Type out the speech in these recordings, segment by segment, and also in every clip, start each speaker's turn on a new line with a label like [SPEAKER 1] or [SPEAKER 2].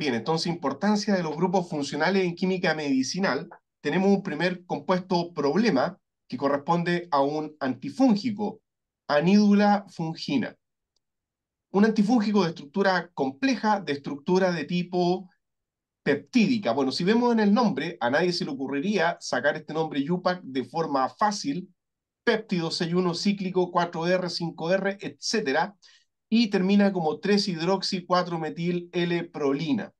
[SPEAKER 1] Bien, entonces importancia de los grupos funcionales en química medicinal. Tenemos un primer compuesto problema que corresponde a un antifúngico, anídula fungina. Un antifúngico de estructura compleja, de estructura de tipo peptídica. Bueno, si vemos en el nombre, a nadie se le ocurriría sacar este nombre YUPAC de forma fácil, péptido uno cíclico 4R, 5R, etcétera, y termina como 3-hidroxi-4-metil-L-prolina.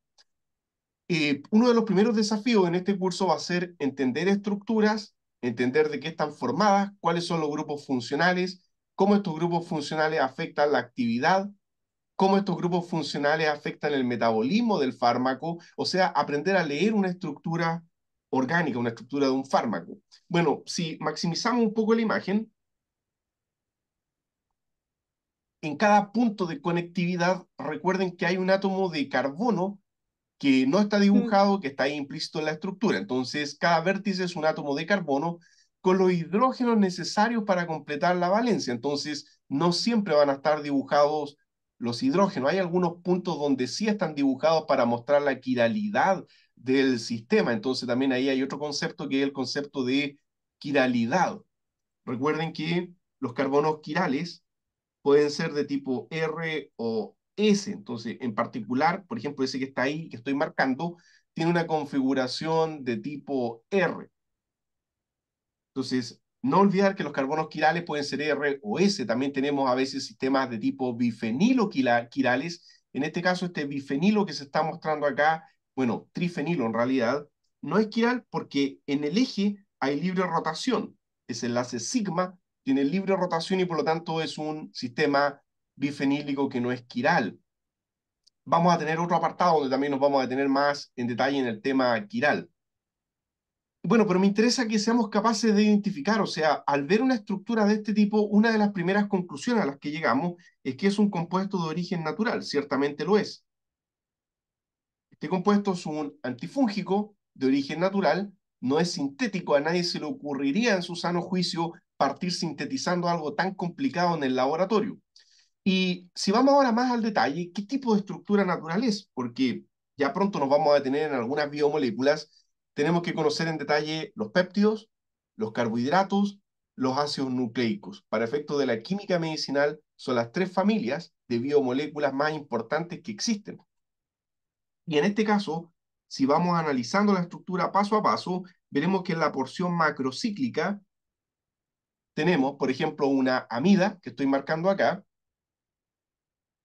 [SPEAKER 1] Eh, uno de los primeros desafíos en este curso va a ser entender estructuras, entender de qué están formadas, cuáles son los grupos funcionales, cómo estos grupos funcionales afectan la actividad, cómo estos grupos funcionales afectan el metabolismo del fármaco, o sea, aprender a leer una estructura orgánica, una estructura de un fármaco. Bueno, si maximizamos un poco la imagen, en cada punto de conectividad, recuerden que hay un átomo de carbono que no está dibujado, que está implícito en la estructura. Entonces, cada vértice es un átomo de carbono con los hidrógenos necesarios para completar la valencia. Entonces, no siempre van a estar dibujados los hidrógenos. Hay algunos puntos donde sí están dibujados para mostrar la quiralidad del sistema. Entonces, también ahí hay otro concepto que es el concepto de quiralidad. Recuerden que los carbonos quirales pueden ser de tipo R o S. Entonces, en particular, por ejemplo, ese que está ahí, que estoy marcando, tiene una configuración de tipo R. Entonces, no olvidar que los carbonos quirales pueden ser R o S. También tenemos a veces sistemas de tipo bifenilo quirales. En este caso, este bifenilo que se está mostrando acá, bueno, trifenilo en realidad, no es quiral porque en el eje hay libre rotación. Es enlace sigma tiene libre rotación y por lo tanto es un sistema bifenílico que no es quiral. Vamos a tener otro apartado donde también nos vamos a detener más en detalle en el tema quiral. Bueno, pero me interesa que seamos capaces de identificar, o sea, al ver una estructura de este tipo, una de las primeras conclusiones a las que llegamos es que es un compuesto de origen natural, ciertamente lo es. Este compuesto es un antifúngico de origen natural, no es sintético, a nadie se le ocurriría en su sano juicio partir sintetizando algo tan complicado en el laboratorio. Y si vamos ahora más al detalle, ¿qué tipo de estructura natural es? Porque ya pronto nos vamos a detener en algunas biomoléculas. Tenemos que conocer en detalle los péptidos, los carbohidratos, los ácidos nucleicos. Para efecto de la química medicinal, son las tres familias de biomoléculas más importantes que existen. Y en este caso, si vamos analizando la estructura paso a paso, veremos que en la porción macrocíclica tenemos, por ejemplo, una amida que estoy marcando acá.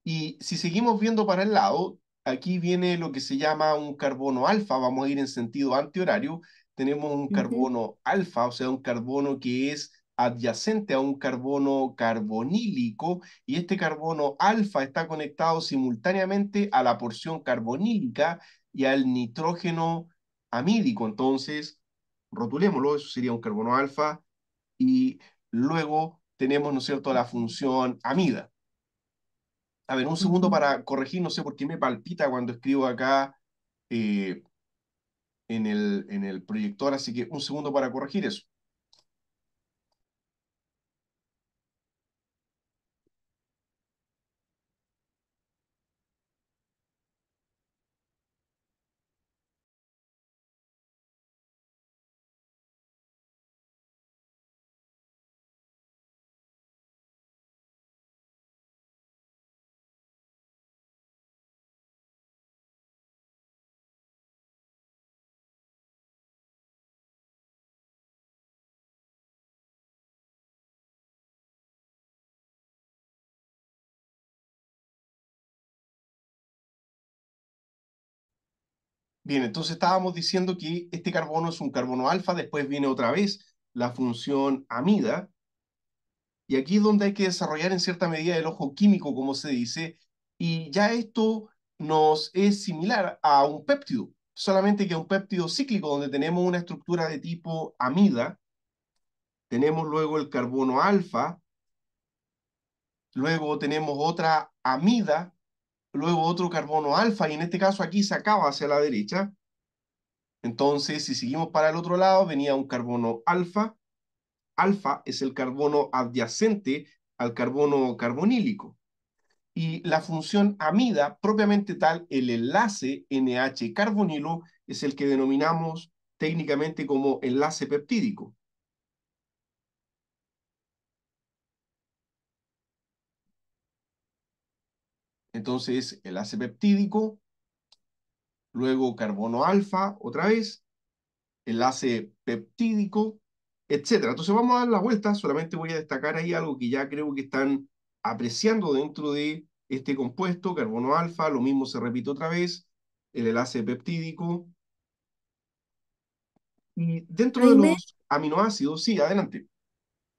[SPEAKER 1] Y si seguimos viendo para el lado, aquí viene lo que se llama un carbono alfa, vamos a ir en sentido antihorario, tenemos un carbono alfa, o sea, un carbono que es adyacente a un carbono carbonílico y este carbono alfa está conectado simultáneamente a la porción carbonílica y al nitrógeno amídico. Entonces, rotulémoslo, eso sería un carbono alfa y Luego tenemos, ¿no es cierto?, la función amida. A ver, un segundo para corregir, no sé por qué me palpita cuando escribo acá eh, en, el, en el proyector, así que un segundo para corregir eso. Bien, entonces estábamos diciendo que este carbono es un carbono alfa, después viene otra vez la función amida, y aquí es donde hay que desarrollar en cierta medida el ojo químico, como se dice, y ya esto nos es similar a un péptido, solamente que un péptido cíclico, donde tenemos una estructura de tipo amida, tenemos luego el carbono alfa, luego tenemos otra amida, luego otro carbono alfa, y en este caso aquí se acaba hacia la derecha. Entonces, si seguimos para el otro lado, venía un carbono alfa. Alfa es el carbono adyacente al carbono carbonílico. Y la función amida, propiamente tal, el enlace NH carbonilo, es el que denominamos técnicamente como enlace peptídico. Entonces, el enlace peptídico, luego carbono alfa, otra vez, enlace peptídico, etc. Entonces vamos a dar la vuelta, solamente voy a destacar ahí algo que ya creo que están apreciando dentro de este compuesto, carbono alfa, lo mismo se repite otra vez, el enlace peptídico.
[SPEAKER 2] Y dentro de los
[SPEAKER 1] aminoácidos, sí, adelante.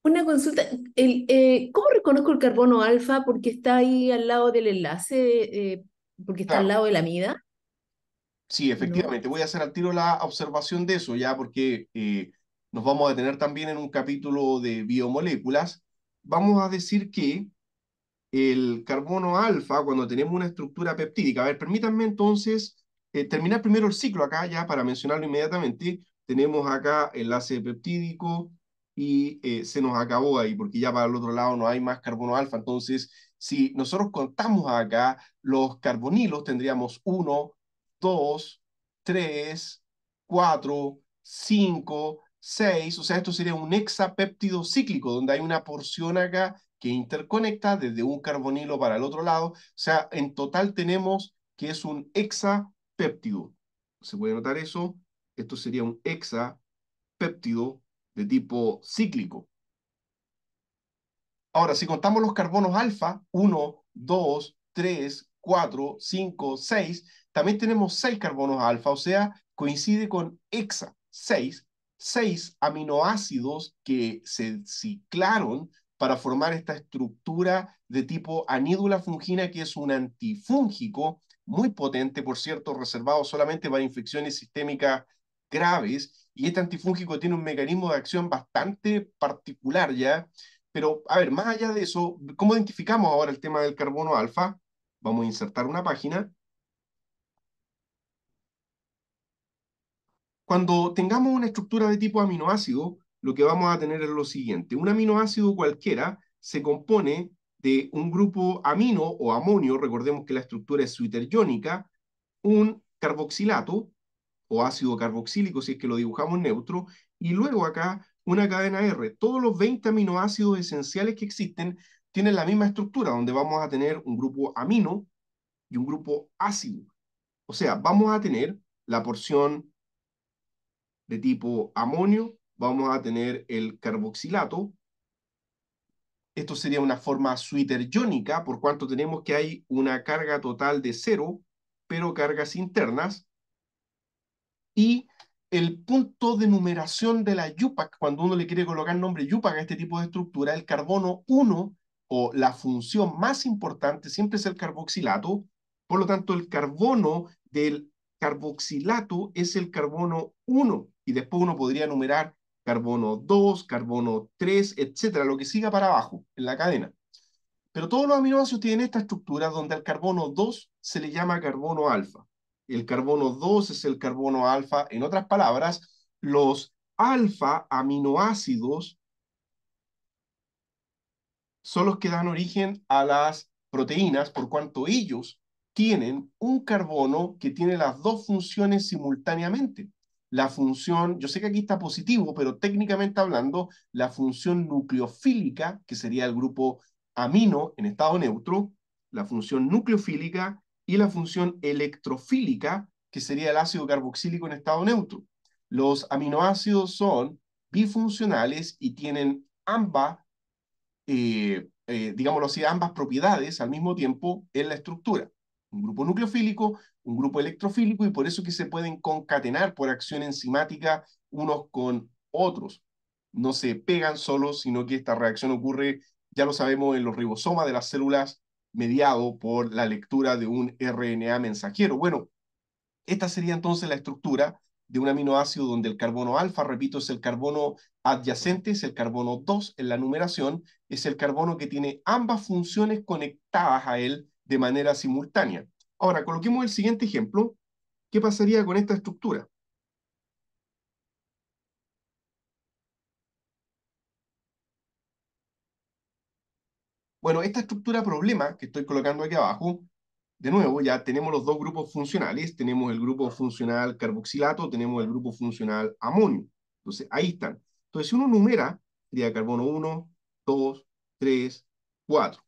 [SPEAKER 2] Una consulta, eh, ¿cómo reconozco el carbono alfa? Porque está ahí al lado del enlace, eh, porque está al lado de la amida.
[SPEAKER 1] Sí, efectivamente, voy a hacer al tiro la observación de eso ya, porque eh, nos vamos a detener también en un capítulo de biomoléculas. Vamos a decir que el carbono alfa, cuando tenemos una estructura peptídica, a ver, permítanme entonces terminar primero el ciclo acá ya para mencionarlo inmediatamente. Tenemos acá enlace peptídico, y eh, se nos acabó ahí, porque ya para el otro lado no hay más carbono alfa. Entonces, si nosotros contamos acá los carbonilos, tendríamos 1, 2, 3, 4, 5, 6. O sea, esto sería un hexapéptido cíclico, donde hay una porción acá que interconecta desde un carbonilo para el otro lado. O sea, en total tenemos que es un hexapéptido. ¿Se puede notar eso? Esto sería un hexapéptido de tipo cíclico. Ahora, si contamos los carbonos alfa, 1, 2, 3, 4, 5, 6, también tenemos 6 carbonos alfa, o sea, coincide con hexa, 6, 6 aminoácidos que se ciclaron para formar esta estructura de tipo anídula fungina, que es un antifúngico muy potente, por cierto, reservado solamente para infecciones sistémicas graves y este antifúngico tiene un mecanismo de acción bastante particular ya. Pero, a ver, más allá de eso, ¿cómo identificamos ahora el tema del carbono alfa? Vamos a insertar una página. Cuando tengamos una estructura de tipo aminoácido, lo que vamos a tener es lo siguiente. Un aminoácido cualquiera se compone de un grupo amino o amonio, recordemos que la estructura es suiteriónica, un carboxilato o ácido carboxílico si es que lo dibujamos neutro, y luego acá una cadena R. Todos los 20 aminoácidos esenciales que existen tienen la misma estructura, donde vamos a tener un grupo amino y un grupo ácido. O sea, vamos a tener la porción de tipo amonio, vamos a tener el carboxilato. Esto sería una forma suiteriónica, por cuanto tenemos que hay una carga total de cero, pero cargas internas y el punto de numeración de la Yupac, cuando uno le quiere colocar nombre Yupac a este tipo de estructura, el carbono 1 o la función más importante siempre es el carboxilato, por lo tanto el carbono del carboxilato es el carbono 1 y después uno podría numerar carbono 2, carbono 3, etcétera, lo que siga para abajo en la cadena. Pero todos los aminoácidos tienen esta estructura donde al carbono 2 se le llama carbono alfa. El carbono 2 es el carbono alfa. En otras palabras, los alfa aminoácidos son los que dan origen a las proteínas, por cuanto ellos tienen un carbono que tiene las dos funciones simultáneamente. La función, yo sé que aquí está positivo, pero técnicamente hablando, la función nucleofílica, que sería el grupo amino en estado neutro, la función nucleofílica y la función electrofílica, que sería el ácido carboxílico en estado neutro. Los aminoácidos son bifuncionales y tienen ambas, eh, eh, digámoslo ambas propiedades al mismo tiempo en la estructura. Un grupo nucleofílico, un grupo electrofílico, y por eso que se pueden concatenar por acción enzimática unos con otros. No se pegan solos, sino que esta reacción ocurre, ya lo sabemos, en los ribosomas de las células mediado por la lectura de un RNA mensajero. Bueno, esta sería entonces la estructura de un aminoácido donde el carbono alfa, repito, es el carbono adyacente, es el carbono 2 en la numeración, es el carbono que tiene ambas funciones conectadas a él de manera simultánea. Ahora, coloquemos el siguiente ejemplo. ¿Qué pasaría con esta estructura? Bueno, esta estructura problema que estoy colocando aquí abajo, de nuevo, ya tenemos los dos grupos funcionales, tenemos el grupo funcional carboxilato, tenemos el grupo funcional amonio. Entonces, ahí están. Entonces, si uno numera, sería carbono 1, 2, 3, 4.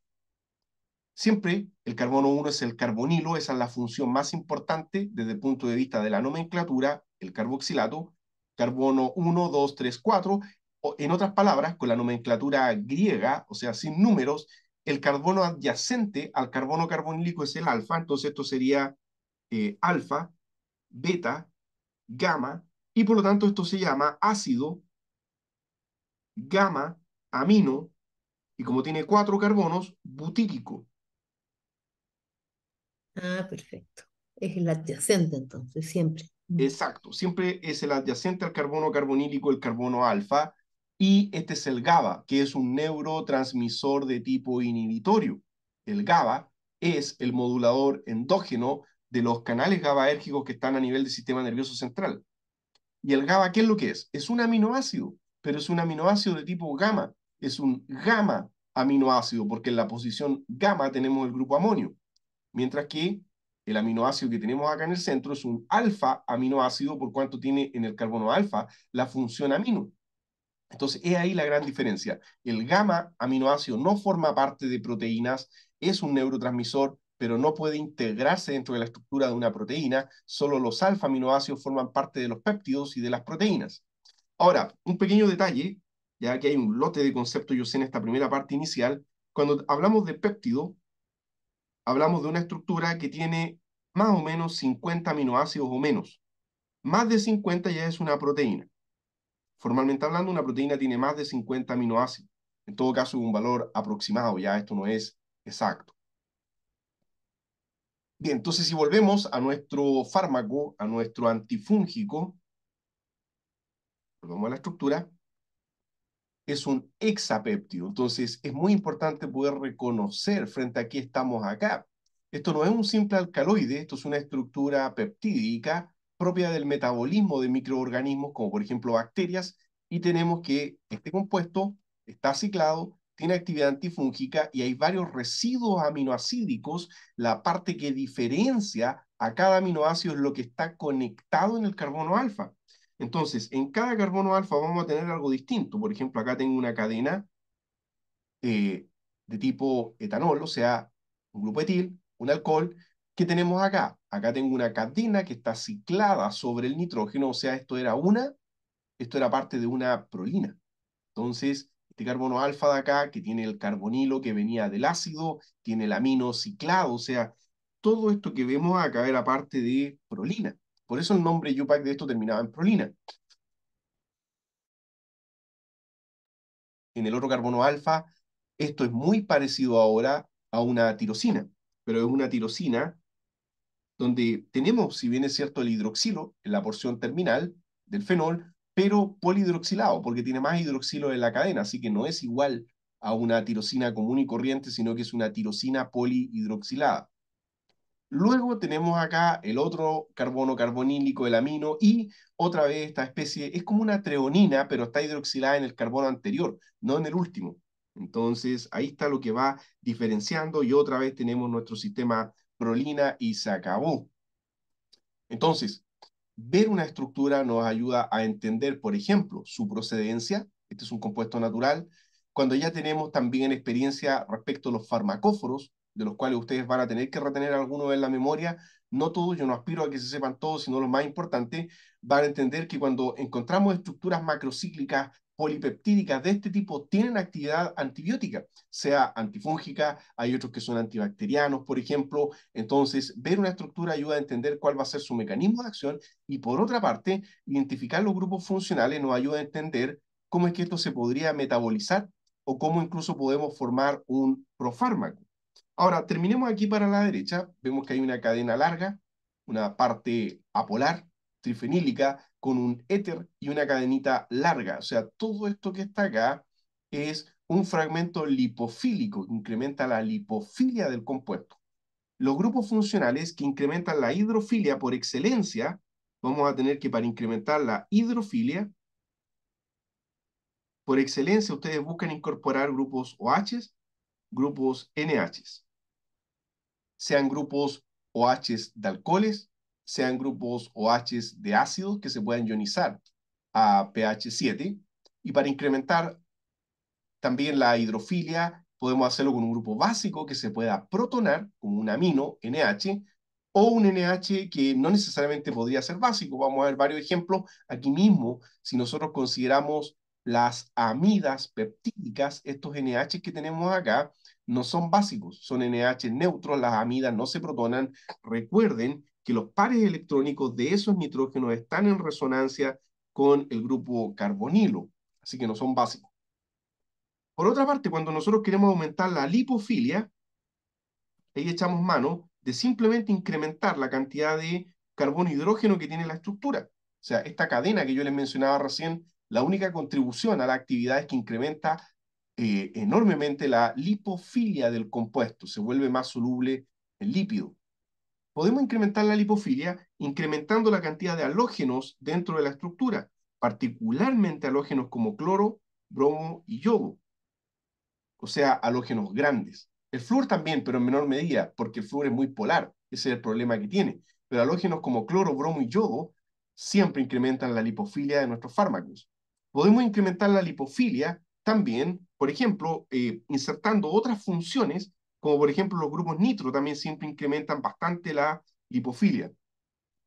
[SPEAKER 1] Siempre el carbono 1 es el carbonilo, esa es la función más importante desde el punto de vista de la nomenclatura, el carboxilato, carbono 1, 2, 3, 4. O, en otras palabras, con la nomenclatura griega, o sea, sin números, el carbono adyacente al carbono carbonílico es el alfa, entonces esto sería eh, alfa, beta, gamma, y por lo tanto esto se llama ácido, gamma, amino, y como tiene cuatro carbonos, butílico.
[SPEAKER 2] Ah, perfecto. Es el adyacente entonces, siempre.
[SPEAKER 1] Exacto, siempre es el adyacente al carbono carbonílico, el carbono alfa, y este es el GABA, que es un neurotransmisor de tipo inhibitorio. El GABA es el modulador endógeno de los canales GABAérgicos que están a nivel del sistema nervioso central. ¿Y el GABA qué es lo que es? Es un aminoácido, pero es un aminoácido de tipo gamma. Es un gamma aminoácido, porque en la posición gamma tenemos el grupo amonio. Mientras que el aminoácido que tenemos acá en el centro es un alfa aminoácido, por cuanto tiene en el carbono alfa la función amino. Entonces, es ahí la gran diferencia. El gamma aminoácido no forma parte de proteínas, es un neurotransmisor, pero no puede integrarse dentro de la estructura de una proteína, solo los alfa aminoácidos forman parte de los péptidos y de las proteínas. Ahora, un pequeño detalle, ya que hay un lote de conceptos, yo sé, en esta primera parte inicial, cuando hablamos de péptido, hablamos de una estructura que tiene más o menos 50 aminoácidos o menos. Más de 50 ya es una proteína. Formalmente hablando, una proteína tiene más de 50 aminoácidos. En todo caso, un valor aproximado, ya esto no es exacto. Bien, entonces si volvemos a nuestro fármaco, a nuestro antifúngico, volvemos a la estructura, es un hexapéptido. Entonces es muy importante poder reconocer frente a qué estamos acá. Esto no es un simple alcaloide, esto es una estructura peptídica propia del metabolismo de microorganismos, como por ejemplo bacterias, y tenemos que este compuesto está ciclado, tiene actividad antifúngica y hay varios residuos aminoacídicos. La parte que diferencia a cada aminoácido es lo que está conectado en el carbono alfa. Entonces, en cada carbono alfa vamos a tener algo distinto. Por ejemplo, acá tengo una cadena eh, de tipo etanol, o sea, un grupo etil, un alcohol, ¿Qué tenemos acá? Acá tengo una cadena que está ciclada sobre el nitrógeno, o sea, esto era una, esto era parte de una prolina. Entonces, este carbono alfa de acá, que tiene el carbonilo que venía del ácido, tiene el amino ciclado, o sea, todo esto que vemos acá era parte de prolina. Por eso el nombre UPAC de esto terminaba en prolina. En el otro carbono alfa, esto es muy parecido ahora a una tirosina, pero es una tirosina donde tenemos, si bien es cierto, el hidroxilo en la porción terminal del fenol, pero polihidroxilado, porque tiene más hidroxilo en la cadena, así que no es igual a una tirosina común y corriente, sino que es una tirosina polihidroxilada. Luego tenemos acá el otro carbono carbonílico, el amino, y otra vez esta especie es como una treonina, pero está hidroxilada en el carbono anterior, no en el último. Entonces, ahí está lo que va diferenciando y otra vez tenemos nuestro sistema prolina y se acabó. Entonces, ver una estructura nos ayuda a entender, por ejemplo, su procedencia, este es un compuesto natural, cuando ya tenemos también experiencia respecto a los farmacóforos, de los cuales ustedes van a tener que retener algunos en la memoria, no todos, yo no aspiro a que se sepan todos, sino lo más importante, van a entender que cuando encontramos estructuras macrocíclicas polipeptídicas de este tipo tienen actividad antibiótica, sea antifúngica, hay otros que son antibacterianos, por ejemplo. Entonces, ver una estructura ayuda a entender cuál va a ser su mecanismo de acción y, por otra parte, identificar los grupos funcionales nos ayuda a entender cómo es que esto se podría metabolizar o cómo incluso podemos formar un profármaco. Ahora, terminemos aquí para la derecha. Vemos que hay una cadena larga, una parte apolar, trifenílica, con un éter y una cadenita larga. O sea, todo esto que está acá es un fragmento lipofílico que incrementa la lipofilia del compuesto. Los grupos funcionales que incrementan la hidrofilia por excelencia, vamos a tener que para incrementar la hidrofilia, por excelencia ustedes buscan incorporar grupos OH, grupos NH, sean grupos OH de alcoholes, sean grupos OH de ácidos que se puedan ionizar a pH 7. Y para incrementar también la hidrofilia, podemos hacerlo con un grupo básico que se pueda protonar, con un amino, NH, o un NH que no necesariamente podría ser básico. Vamos a ver varios ejemplos aquí mismo. Si nosotros consideramos las amidas peptídicas, estos NH que tenemos acá, no son básicos, son NH neutros, las amidas no se protonan. Recuerden que los pares electrónicos de esos nitrógenos están en resonancia con el grupo carbonilo, así que no son básicos. Por otra parte, cuando nosotros queremos aumentar la lipofilia, ahí echamos mano de simplemente incrementar la cantidad de carbono hidrógeno que tiene la estructura. O sea, esta cadena que yo les mencionaba recién, la única contribución a la actividad es que incrementa eh, enormemente la lipofilia del compuesto, se vuelve más soluble en lípido podemos incrementar la lipofilia incrementando la cantidad de halógenos dentro de la estructura, particularmente halógenos como cloro, bromo y yodo. O sea, halógenos grandes. El flúor también, pero en menor medida, porque el flúor es muy polar. Ese es el problema que tiene. Pero halógenos como cloro, bromo y yodo siempre incrementan la lipofilia de nuestros fármacos. Podemos incrementar la lipofilia también, por ejemplo, eh, insertando otras funciones como por ejemplo los grupos nitro también siempre incrementan bastante la lipofilia.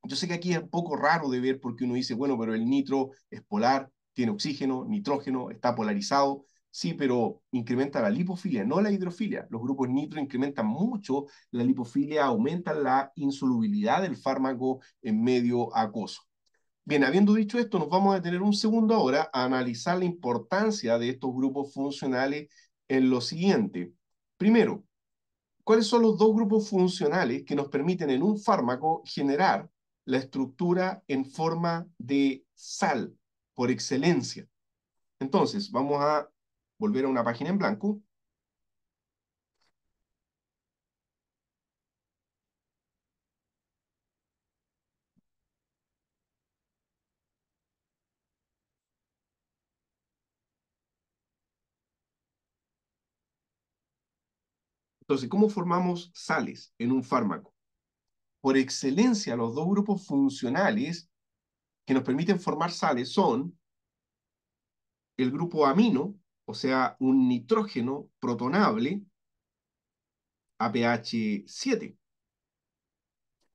[SPEAKER 1] Yo sé que aquí es un poco raro de ver porque uno dice, bueno, pero el nitro es polar, tiene oxígeno, nitrógeno, está polarizado, sí, pero incrementa la lipofilia, no la hidrofilia. Los grupos nitro incrementan mucho la lipofilia, aumentan la insolubilidad del fármaco en medio acoso. Bien, habiendo dicho esto, nos vamos a detener un segundo ahora a analizar la importancia de estos grupos funcionales en lo siguiente. Primero, ¿Cuáles son los dos grupos funcionales que nos permiten en un fármaco generar la estructura en forma de sal por excelencia? Entonces, vamos a volver a una página en blanco Entonces, ¿cómo formamos sales en un fármaco? Por excelencia, los dos grupos funcionales que nos permiten formar sales son el grupo amino, o sea, un nitrógeno protonable a pH 7.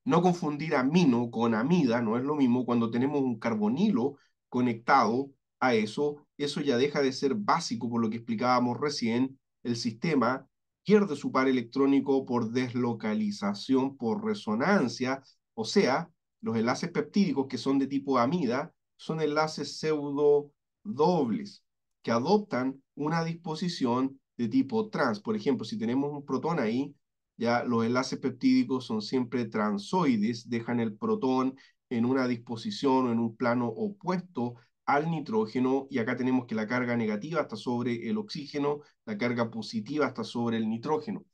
[SPEAKER 1] No confundir amino con amida, no es lo mismo. Cuando tenemos un carbonilo conectado a eso, eso ya deja de ser básico por lo que explicábamos recién, el sistema pierde su par electrónico por deslocalización por resonancia, o sea, los enlaces peptídicos que son de tipo amida son enlaces pseudo dobles que adoptan una disposición de tipo trans. Por ejemplo, si tenemos un protón ahí, ya los enlaces peptídicos son siempre transoides, dejan el protón en una disposición o en un plano opuesto al nitrógeno y acá tenemos que la carga negativa está sobre el oxígeno, la carga positiva está sobre el nitrógeno.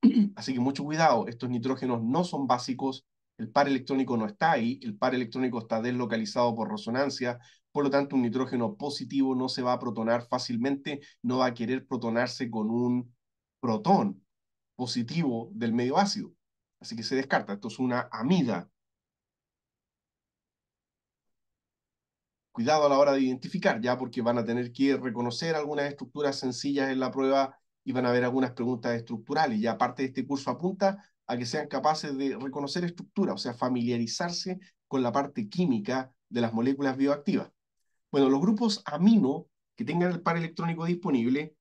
[SPEAKER 1] Así que mucho cuidado, estos nitrógenos no son básicos, el par electrónico no está ahí, el par electrónico está deslocalizado por resonancia, por lo tanto un nitrógeno positivo no se va a protonar fácilmente, no va a querer protonarse con un protón positivo del medio ácido. Así que se descarta, esto es una amida, cuidado a la hora de identificar, ya porque van a tener que reconocer algunas estructuras sencillas en la prueba y van a haber algunas preguntas estructurales. Ya parte de este curso apunta a que sean capaces de reconocer estructura, o sea, familiarizarse con la parte química de las moléculas bioactivas. Bueno, los grupos amino que tengan el par electrónico disponible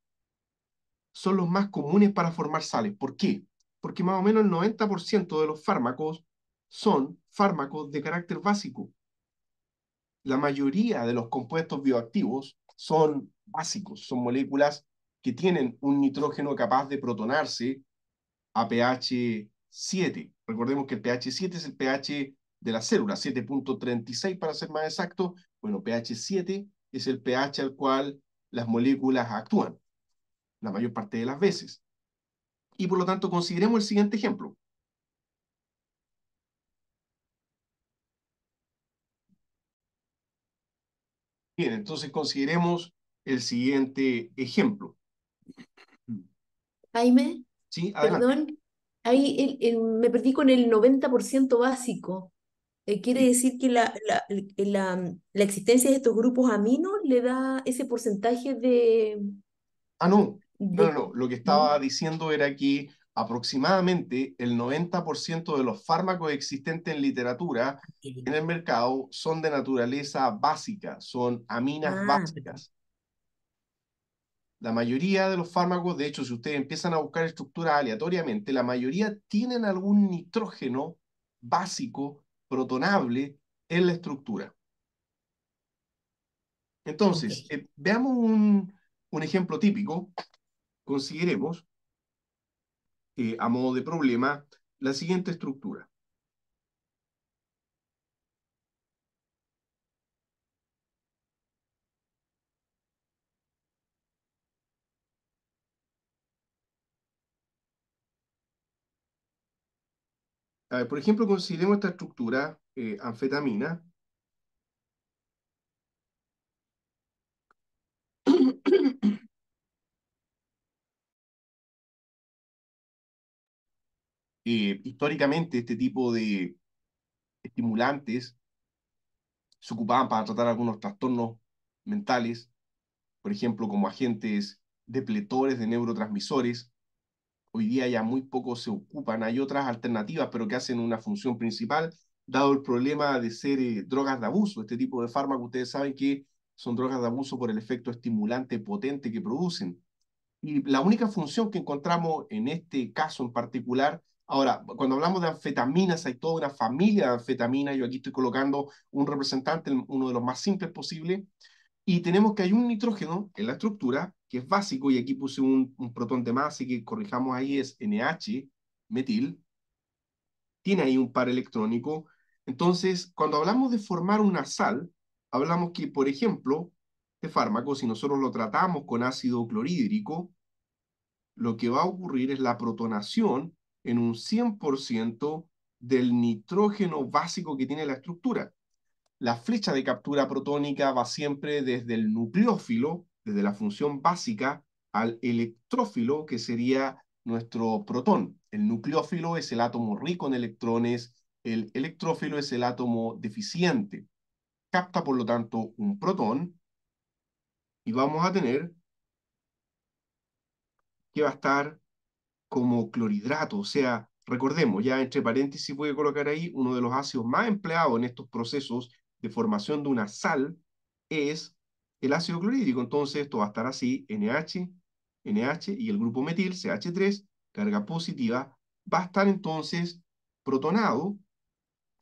[SPEAKER 1] son los más comunes para formar sales. ¿Por qué? Porque más o menos el 90% de los fármacos son fármacos de carácter básico, la mayoría de los compuestos bioactivos son básicos, son moléculas que tienen un nitrógeno capaz de protonarse a pH 7. Recordemos que el pH 7 es el pH de la célula, 7.36 para ser más exacto. Bueno, pH 7 es el pH al cual las moléculas actúan, la mayor parte de las veces. Y por lo tanto, consideremos el siguiente ejemplo. Bien, entonces consideremos el siguiente ejemplo. Jaime, sí, perdón,
[SPEAKER 2] ahí me perdí con el 90% básico. Eh, quiere decir que la, la, la, existencia de estos grupos aminos le da ese porcentaje de...
[SPEAKER 1] Ah, no. No, no, no. Lo que estaba diciendo era que aproximadamente el 90% de los fármacos existentes en literatura en el mercado son de naturaleza básica, son aminas ah. básicas. La mayoría de los fármacos, de hecho, si ustedes empiezan a buscar estructura aleatoriamente, la mayoría tienen algún nitrógeno básico, protonable, en la estructura. Entonces, eh, veamos un, ejemplo típico. Consideremos eh, a modo de problema la siguiente estructura. por ejemplo, consideremos esta estructura eh, anfetamina. Eh, históricamente este tipo de estimulantes se ocupaban para tratar algunos trastornos mentales, por ejemplo, como agentes depletores de neurotransmisores. Hoy día ya muy poco se ocupan, hay otras alternativas, pero que hacen una función principal, dado el problema de ser eh, drogas de abuso. Este tipo de fármacos, ustedes saben que son drogas de abuso por el efecto estimulante potente que producen. Y la única función que encontramos en este caso en particular Ahora, cuando hablamos de anfetaminas, hay toda una familia de anfetaminas. Yo aquí estoy colocando un representante, uno de los más simples posible. Y tenemos que hay un nitrógeno en la estructura, que es básico, y aquí puse un, un protón de más, así que corrijamos ahí, es NH, metil. Tiene ahí un par electrónico. Entonces, cuando hablamos de formar una sal, hablamos que, por ejemplo, este fármaco, si nosotros lo tratamos con ácido clorhídrico, lo que va a ocurrir es la protonación en un 100% del nitrógeno básico que tiene la estructura. La flecha de captura protónica va siempre desde el nucleófilo, desde la función básica, al electrófilo, que sería nuestro protón. El nucleófilo es el átomo rico en electrones, el electrófilo es el átomo deficiente. Capta, por lo tanto, un protón y vamos a tener que va a estar como clorhidrato, o sea, recordemos, ya entre paréntesis voy a colocar ahí, uno de los ácidos más empleados en estos procesos de formación de una sal es el ácido clorhídrico. Entonces esto va a estar así, NH, NH y el grupo metil, CH3, carga positiva, va a estar entonces protonado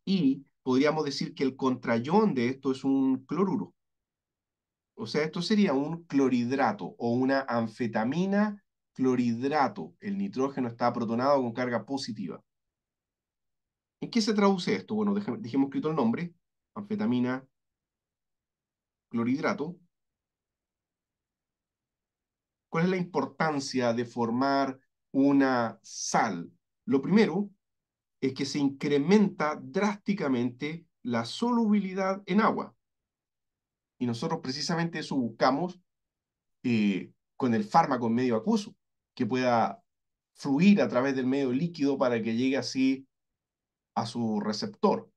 [SPEAKER 1] y podríamos decir que el contrayón de esto es un cloruro. O sea, esto sería un clorhidrato o una anfetamina clorhidrato. El nitrógeno está protonado con carga positiva. ¿En qué se traduce esto? Bueno, dejemos, escrito el nombre. Anfetamina, clorhidrato. ¿Cuál es la importancia de formar una sal? Lo primero es que se incrementa drásticamente la solubilidad en agua. Y nosotros precisamente eso buscamos eh, con el fármaco en medio acuoso que pueda fluir a través del medio líquido para que llegue así a su receptor.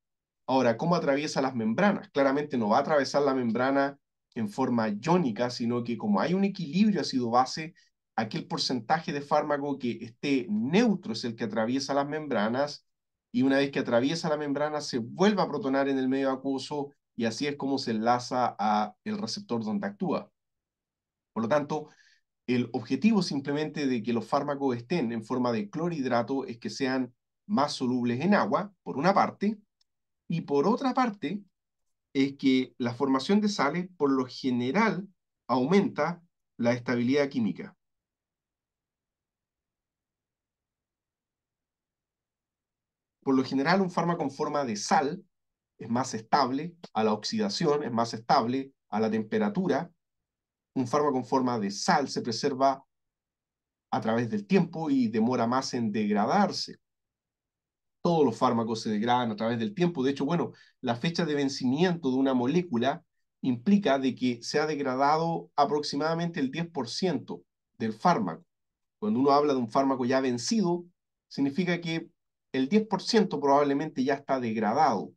[SPEAKER 1] Ahora, ¿cómo atraviesa las membranas? Claramente no va a atravesar la membrana en forma iónica, sino que como hay un equilibrio ácido-base, aquel porcentaje de fármaco que esté neutro es el que atraviesa las membranas y una vez que atraviesa la membrana se vuelve a protonar en el medio acuoso y así es como se enlaza a el receptor donde actúa. Por lo tanto, el objetivo simplemente de que los fármacos estén en forma de clorhidrato es que sean más solubles en agua, por una parte, y por otra parte, es que la formación de sales por lo general aumenta la estabilidad química. Por lo general, un fármaco en forma de sal es más estable a la oxidación, es más estable a la temperatura, un fármaco en forma de sal se preserva a través del tiempo y demora más en degradarse. Todos los fármacos se degradan a través del tiempo. De hecho, bueno, la fecha de vencimiento de una molécula implica de que se ha degradado aproximadamente el 10% del fármaco. Cuando uno habla de un fármaco ya vencido, significa que el 10% probablemente ya está degradado.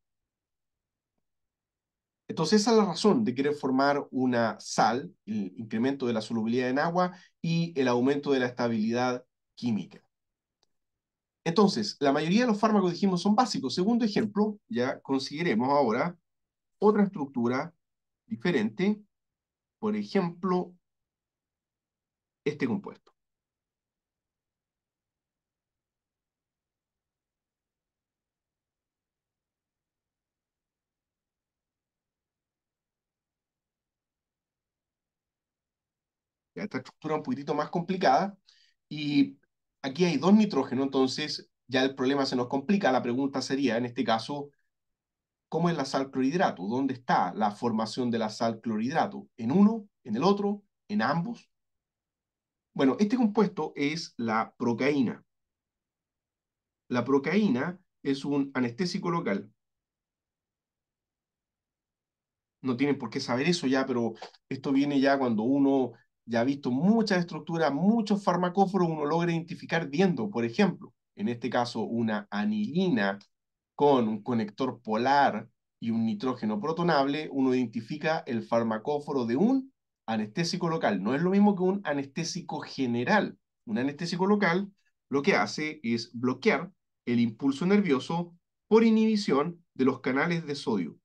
[SPEAKER 1] Entonces, esa es la razón de querer formar una sal, el incremento de la solubilidad en agua y el aumento de la estabilidad química. Entonces, la mayoría de los fármacos, dijimos, son básicos. Segundo ejemplo, ya consideremos ahora otra estructura diferente. Por ejemplo, este compuesto. esta estructura un poquitito más complicada. Y aquí hay dos nitrógenos, entonces ya el problema se nos complica. La pregunta sería, en este caso, ¿cómo es la sal clorhidrato? ¿Dónde está la formación de la sal clorhidrato? ¿En uno? ¿En el otro? ¿En ambos? Bueno, este compuesto es la procaína. La procaína es un anestésico local. No tienen por qué saber eso ya, pero esto viene ya cuando uno ya ha visto muchas estructuras, muchos farmacóforos, uno logra identificar viendo, por ejemplo, en este caso, una anilina con un conector polar y un nitrógeno protonable, uno identifica el farmacóforo de un anestésico local. No es lo mismo que un anestésico general. Un anestésico local lo que hace es bloquear el impulso nervioso por inhibición de los canales de sodio.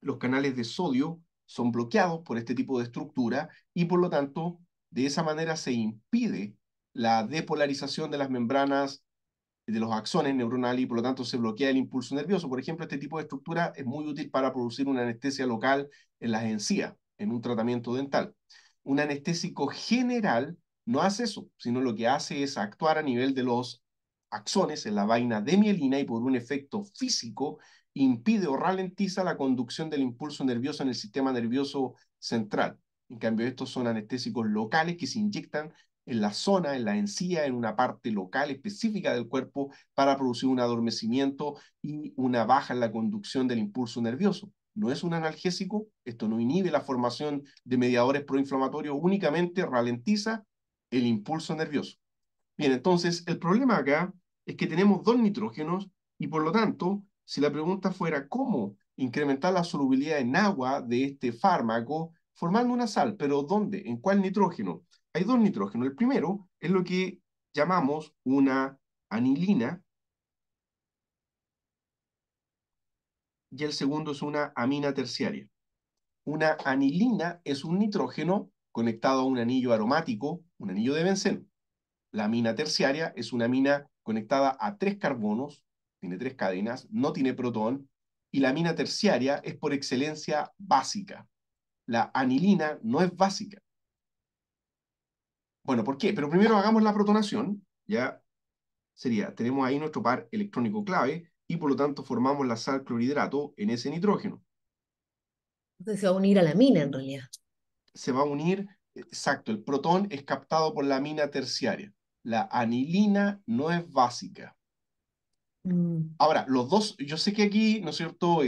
[SPEAKER 1] Los canales de sodio son bloqueados por este tipo de estructura y por lo tanto de esa manera se impide la depolarización de las membranas de los axones neuronales y por lo tanto se bloquea el impulso nervioso. Por ejemplo, este tipo de estructura es muy útil para producir una anestesia local en la encías, en un tratamiento dental. Un anestésico general no hace eso, sino lo que hace es actuar a nivel de los axones en la vaina de mielina y por un efecto físico impide o ralentiza la conducción del impulso nervioso en el sistema nervioso central. En cambio, estos son anestésicos locales que se inyectan en la zona, en la encía, en una parte local específica del cuerpo para producir un adormecimiento y una baja en la conducción del impulso nervioso. No es un analgésico, esto no inhibe la formación de mediadores proinflamatorios, únicamente ralentiza el impulso nervioso. Bien, entonces el problema acá es que tenemos dos nitrógenos y por lo tanto si la pregunta fuera cómo incrementar la solubilidad en agua de este fármaco formando una sal, pero ¿dónde? ¿En cuál nitrógeno? Hay dos nitrógenos. El primero es lo que llamamos una anilina y el segundo es una amina terciaria. Una anilina es un nitrógeno conectado a un anillo aromático, un anillo de benceno. La amina terciaria es una amina conectada a tres carbonos tiene tres cadenas, no tiene protón, y la amina terciaria es por excelencia básica. La anilina no es básica. Bueno, ¿por qué? Pero primero hagamos la protonación, ya sería, tenemos ahí nuestro par electrónico clave y por lo tanto formamos la sal clorhidrato en ese nitrógeno.
[SPEAKER 2] Entonces se va a unir a la mina en realidad.
[SPEAKER 1] Se va a unir, exacto, el protón es captado por la amina terciaria. La anilina no es básica. Mm. Ahora, los dos, yo sé que aquí, ¿no es cierto?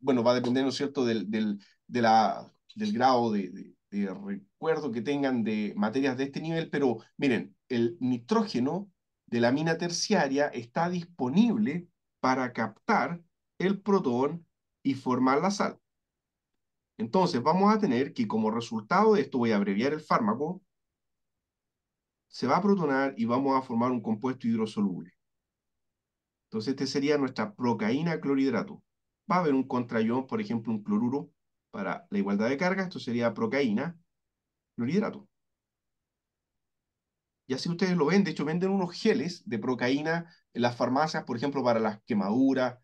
[SPEAKER 1] bueno, va a depender, ¿no es cierto?, del, de la, del grado de, recuerdo que tengan de materias de este nivel, pero miren, el nitrógeno de la mina terciaria está disponible para captar el protón y formar la sal. Entonces, vamos a tener que como resultado de esto, voy a abreviar el fármaco, se va a protonar y vamos a formar un compuesto hidrosoluble. Entonces, este sería nuestra procaína clorhidrato. Va a haber un contrayón, por ejemplo, un cloruro para la igualdad de carga. Esto sería procaína clorhidrato. Y así ustedes lo ven. De hecho, venden unos geles de procaína en las farmacias, por ejemplo, para las quemaduras,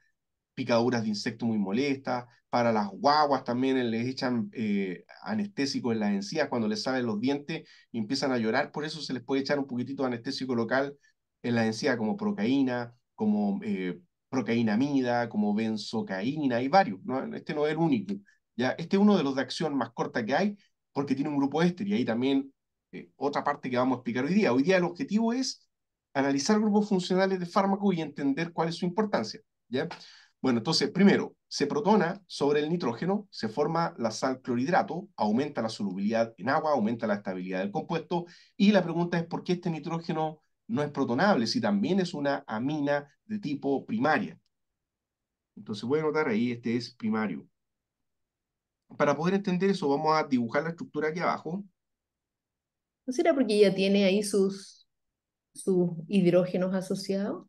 [SPEAKER 1] picaduras de insectos muy molestas, para las guaguas también eh, les echan eh, anestésicos en las encías cuando les salen los dientes y empiezan a llorar, por eso se les puede echar un poquitito de anestésico local en la encías como procaína, como eh, procainamida, como benzocaína, hay varios, este no es el único. ¿ya? Este es uno de los de acción más corta que hay porque tiene un grupo éster y ahí también eh, otra parte que vamos a explicar hoy día. Hoy día el objetivo es analizar grupos funcionales de fármaco y entender cuál es su importancia. ¿ya? Bueno, entonces, primero, se protona sobre el nitrógeno, se forma la sal clorhidrato, aumenta la solubilidad en agua, aumenta la estabilidad del compuesto, y la pregunta es por qué este nitrógeno no es protonable, si también es una amina de tipo primaria. Entonces voy a anotar ahí, este es primario. Para poder entender eso, vamos a dibujar la estructura aquí abajo.
[SPEAKER 2] ¿No será porque ya tiene ahí sus, sus hidrógenos asociados?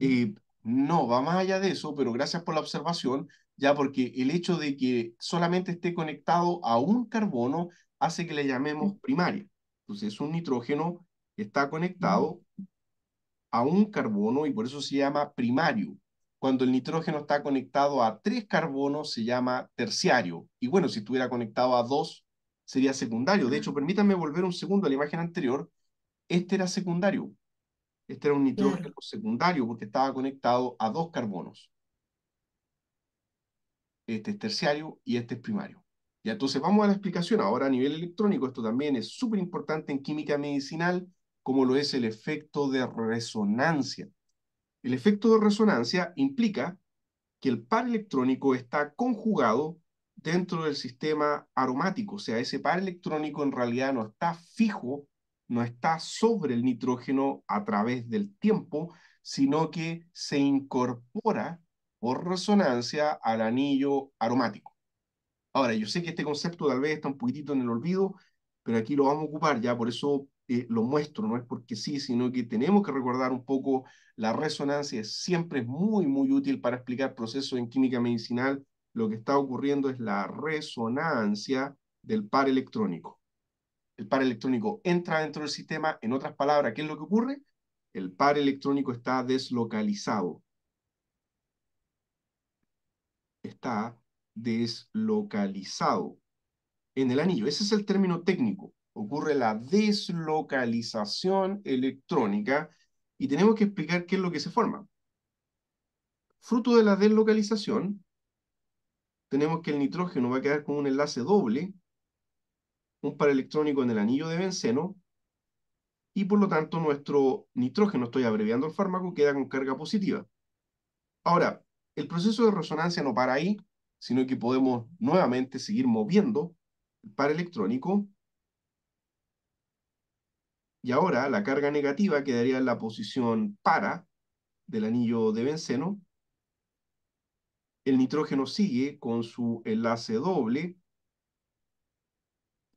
[SPEAKER 1] Eh, no, va más allá de eso, pero gracias por la observación, ya porque el hecho de que solamente esté conectado a un carbono hace que le llamemos primaria. Entonces es un nitrógeno está conectado a un carbono y por eso se llama primario. Cuando el nitrógeno está conectado a tres carbonos se llama terciario. Y bueno, si estuviera conectado a dos sería secundario. De hecho, permítanme volver un segundo a la imagen anterior. Este era secundario. Este era un nitrógeno secundario porque estaba conectado a dos carbonos. Este es terciario y este es primario. Y entonces vamos a la explicación. Ahora a nivel electrónico, esto también es súper importante en química medicinal como lo es el efecto de resonancia. El efecto de resonancia implica que el par electrónico está conjugado dentro del sistema aromático, o sea, ese par electrónico en realidad no está fijo, no está sobre el nitrógeno a través del tiempo, sino que se incorpora por resonancia al anillo aromático. Ahora, yo sé que este concepto tal vez está un poquitito en el olvido, pero aquí lo vamos a ocupar ya, por eso eh, lo muestro, no es porque sí, sino que tenemos que recordar un poco la resonancia, siempre es muy, muy útil para explicar procesos en química medicinal, lo que está ocurriendo es la resonancia del par electrónico. El par electrónico entra dentro del sistema, en otras palabras, ¿qué es lo que ocurre? El par electrónico está deslocalizado. Está deslocalizado en el anillo. Ese es el término técnico ocurre la deslocalización electrónica y tenemos que explicar qué es lo que se forma. Fruto de la deslocalización, tenemos que el nitrógeno va a quedar con un enlace doble, un par electrónico en el anillo de benceno, y por lo tanto nuestro nitrógeno, estoy abreviando el fármaco, queda con carga positiva. Ahora, el proceso de resonancia no para ahí, sino que podemos nuevamente seguir moviendo el par electrónico y ahora la carga negativa quedaría en la posición para del anillo de benceno. El nitrógeno sigue con su enlace doble.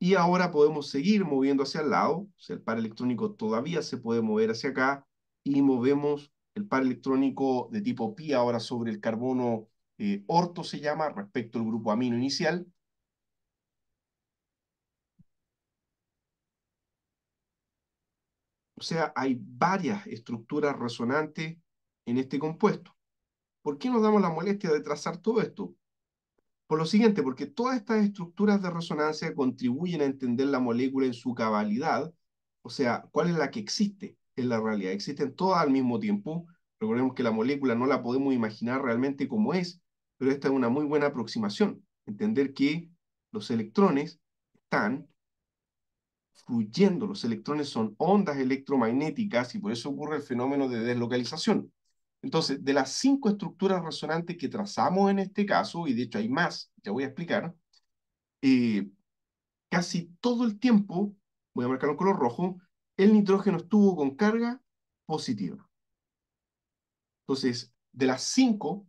[SPEAKER 1] Y ahora podemos seguir moviendo hacia el lado. O sea, el par electrónico todavía se puede mover hacia acá. Y movemos el par electrónico de tipo pi ahora sobre el carbono eh, orto se llama, respecto al grupo amino inicial. O sea, hay varias estructuras resonantes en este compuesto. ¿Por qué nos damos la molestia de trazar todo esto? Por lo siguiente, porque todas estas estructuras de resonancia contribuyen a entender la molécula en su cabalidad, o sea, cuál es la que existe en la realidad. Existen todas al mismo tiempo. Recordemos que la molécula no la podemos imaginar realmente como es, pero esta es una muy buena aproximación. Entender que los electrones están fluyendo. Los electrones son ondas electromagnéticas y por eso ocurre el fenómeno de deslocalización. Entonces, de las cinco estructuras resonantes que trazamos en este caso, y de hecho hay más, ya voy a explicar, eh, casi todo el tiempo, voy a marcarlo un color rojo, el nitrógeno estuvo con carga positiva. Entonces, de las cinco,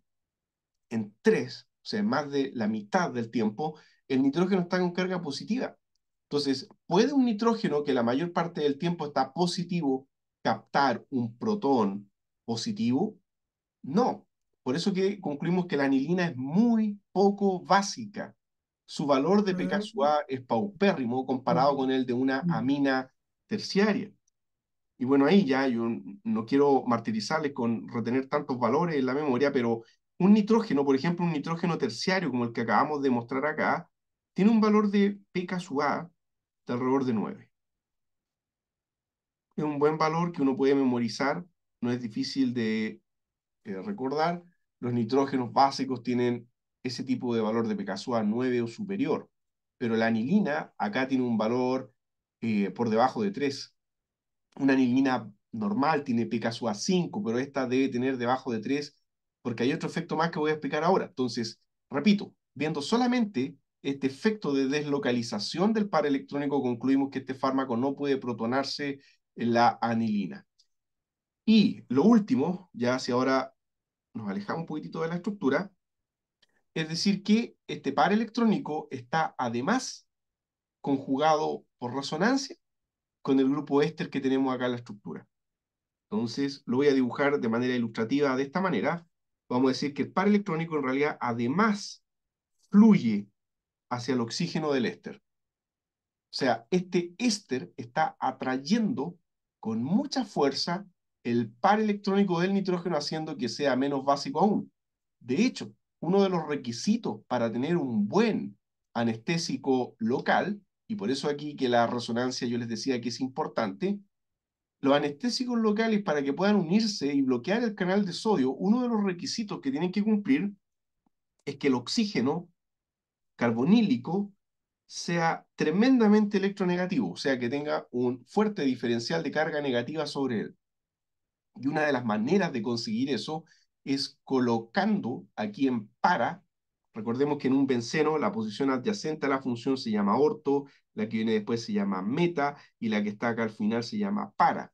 [SPEAKER 1] en tres, o sea, más de la mitad del tiempo, el nitrógeno está con carga positiva. Entonces, ¿Puede un nitrógeno que la mayor parte del tiempo está positivo captar un protón positivo? No. Por eso que concluimos que la anilina es muy poco básica. Su valor de ah. pKa es paupérrimo comparado con el de una mm. amina terciaria. Y bueno, ahí ya yo no quiero martirizarles con retener tantos valores en la memoria, pero un nitrógeno, por ejemplo, un nitrógeno terciario como el que acabamos de mostrar acá, tiene un valor de pKa de alrededor de 9. Es un buen valor que uno puede memorizar, no es difícil de eh, recordar. Los nitrógenos básicos tienen ese tipo de valor de pKa 9 o superior, pero la anilina acá tiene un valor eh, por debajo de 3. Una anilina normal tiene pKa 5, pero esta debe tener debajo de 3 porque hay otro efecto más que voy a explicar ahora. Entonces, repito, viendo solamente este efecto de deslocalización del par electrónico, concluimos que este fármaco no puede protonarse en la anilina. Y lo último, ya si ahora nos alejamos un poquitito de la estructura, es decir, que este par electrónico está además conjugado por resonancia con el grupo éster que tenemos acá en la estructura. Entonces, lo voy a dibujar de manera ilustrativa de esta manera. Vamos a decir que el par electrónico en realidad además fluye hacia el oxígeno del éster. O sea, este éster está atrayendo con mucha fuerza el par electrónico del nitrógeno haciendo que sea menos básico aún. De hecho, uno de los requisitos para tener un buen anestésico local, y por eso aquí que la resonancia yo les decía que es importante, los anestésicos locales para que puedan unirse y bloquear el canal de sodio, uno de los requisitos que tienen que cumplir es que el oxígeno carbonílico sea tremendamente electronegativo, o sea, que tenga un fuerte diferencial de carga negativa sobre él. Y una de las maneras de conseguir eso es colocando aquí en para, recordemos que en un benceno la posición adyacente a la función se llama orto, la que viene después se llama meta y la que está acá al final se llama para.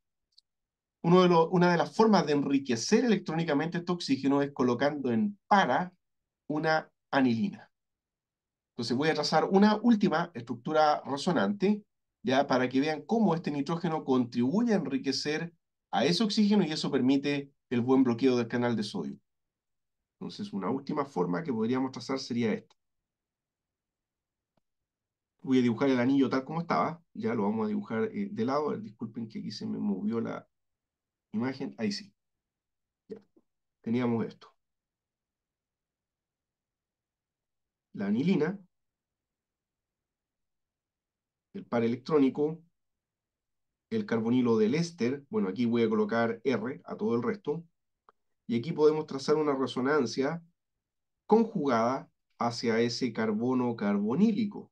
[SPEAKER 1] una de las formas de enriquecer electrónicamente este oxígeno es colocando en para una anilina. Entonces voy a trazar una última estructura resonante, ya para que vean cómo este nitrógeno contribuye a enriquecer a ese oxígeno y eso permite el buen bloqueo del canal de sodio. Entonces una última forma que podríamos trazar sería esta. Voy a dibujar el anillo tal como estaba, ya lo vamos a dibujar eh, de lado, disculpen que aquí se me movió la imagen, ahí sí. Teníamos esto. La anilina, el par electrónico, el carbonilo del éster, bueno, aquí voy a colocar R a todo el resto, y aquí podemos trazar una resonancia conjugada hacia ese carbono carbonílico.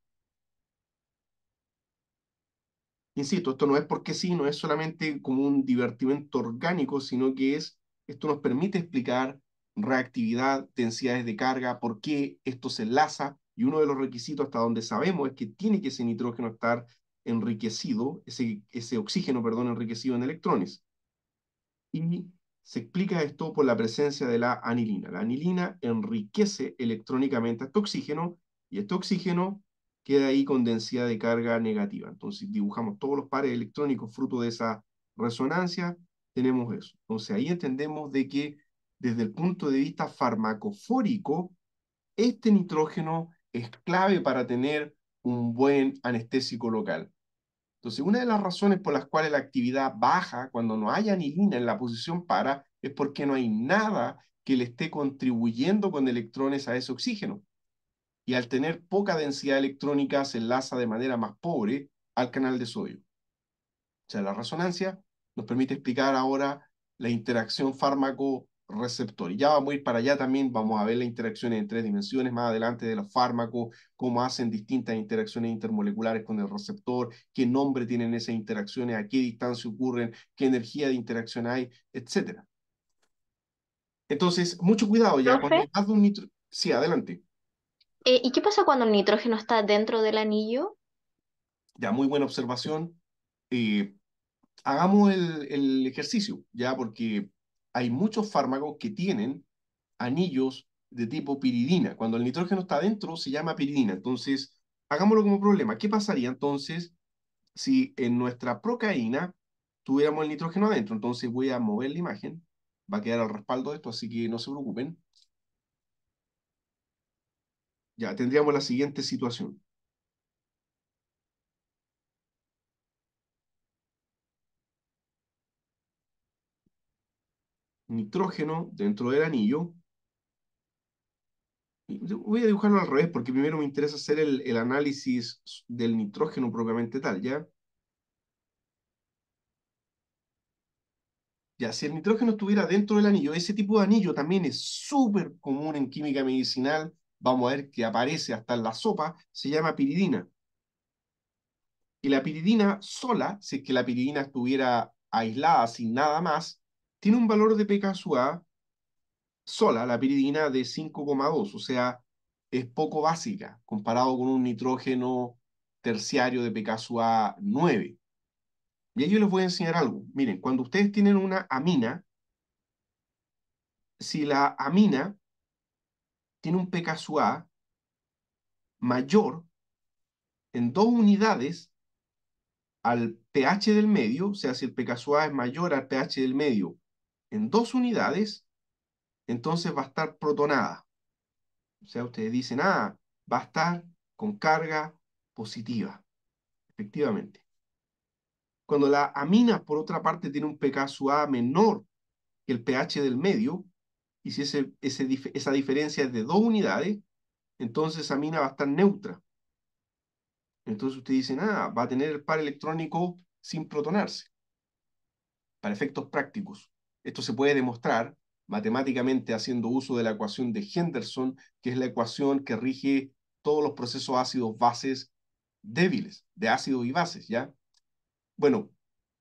[SPEAKER 1] Insisto, esto no es porque sí, no es solamente como un divertimento orgánico, sino que es, esto nos permite explicar reactividad, densidades de carga, por qué esto se enlaza, y uno de los requisitos hasta donde sabemos es que tiene que ese nitrógeno estar enriquecido, ese, ese oxígeno, perdón, enriquecido en electrones. Y se explica esto por la presencia de la anilina. La anilina enriquece electrónicamente a este oxígeno y este oxígeno queda ahí con densidad de carga negativa. Entonces dibujamos todos los pares electrónicos fruto de esa resonancia, tenemos eso. Entonces ahí entendemos de que desde el punto de vista farmacofórico, este nitrógeno es clave para tener un buen anestésico local. Entonces, una de las razones por las cuales la actividad baja cuando no hay anilina en la posición para es porque no hay nada que le esté contribuyendo con electrones a ese oxígeno. Y al tener poca densidad electrónica se enlaza de manera más pobre al canal de sodio. O sea, la resonancia nos permite explicar ahora la interacción fármaco receptor. Y ya vamos a ir para allá también, vamos a ver las interacciones en tres dimensiones más adelante de los fármacos, cómo hacen distintas interacciones intermoleculares con el receptor, qué nombre tienen esas interacciones, a qué distancia ocurren, qué energía de interacción hay, etc. Entonces, mucho cuidado ya, cuando más un nitro... Sí, adelante.
[SPEAKER 2] Eh, ¿Y qué pasa cuando el nitrógeno está dentro del anillo?
[SPEAKER 1] Ya, muy buena observación. Eh, hagamos el ejercicio, ya, porque hay muchos fármacos que tienen anillos de tipo piridina. Cuando el nitrógeno está adentro, se llama piridina. Entonces, hagámoslo como problema. ¿Qué pasaría entonces si en nuestra procaína tuviéramos el nitrógeno adentro? Entonces voy a mover la imagen. Va a quedar al respaldo de esto, así que no se preocupen. Ya, tendríamos la siguiente situación. nitrógeno dentro del anillo. Voy a dibujarlo al revés porque primero me interesa hacer el, análisis del nitrógeno propiamente tal, ¿ya? Ya, si el nitrógeno estuviera dentro del anillo, ese tipo de anillo también es súper común en química medicinal, vamos a ver que aparece hasta en la sopa, se llama piridina. Y la piridina sola, si es que la piridina estuviera aislada sin nada más, tiene un valor de pKa sola, la piridina, de 5,2, o sea, es poco básica comparado con un nitrógeno terciario de pKa 9. Y ahí yo les voy a enseñar algo. Miren, cuando ustedes tienen una amina, si la amina tiene un pKa mayor en dos unidades al pH del medio, o sea, si el pKa es mayor al pH del medio en dos unidades, entonces va a estar protonada. O sea, ustedes dicen, ah, va a estar con carga positiva, efectivamente. Cuando la amina, por otra parte, tiene un pKa menor que el pH del medio, y si esa diferencia es de dos unidades, entonces amina va a estar neutra. Entonces ustedes dicen, ah, va a tener el par electrónico sin protonarse, para efectos prácticos. Esto se puede demostrar matemáticamente haciendo uso de la ecuación de Henderson, que es la ecuación que rige todos los procesos ácidos bases débiles, de ácidos y bases, ¿ya? Bueno,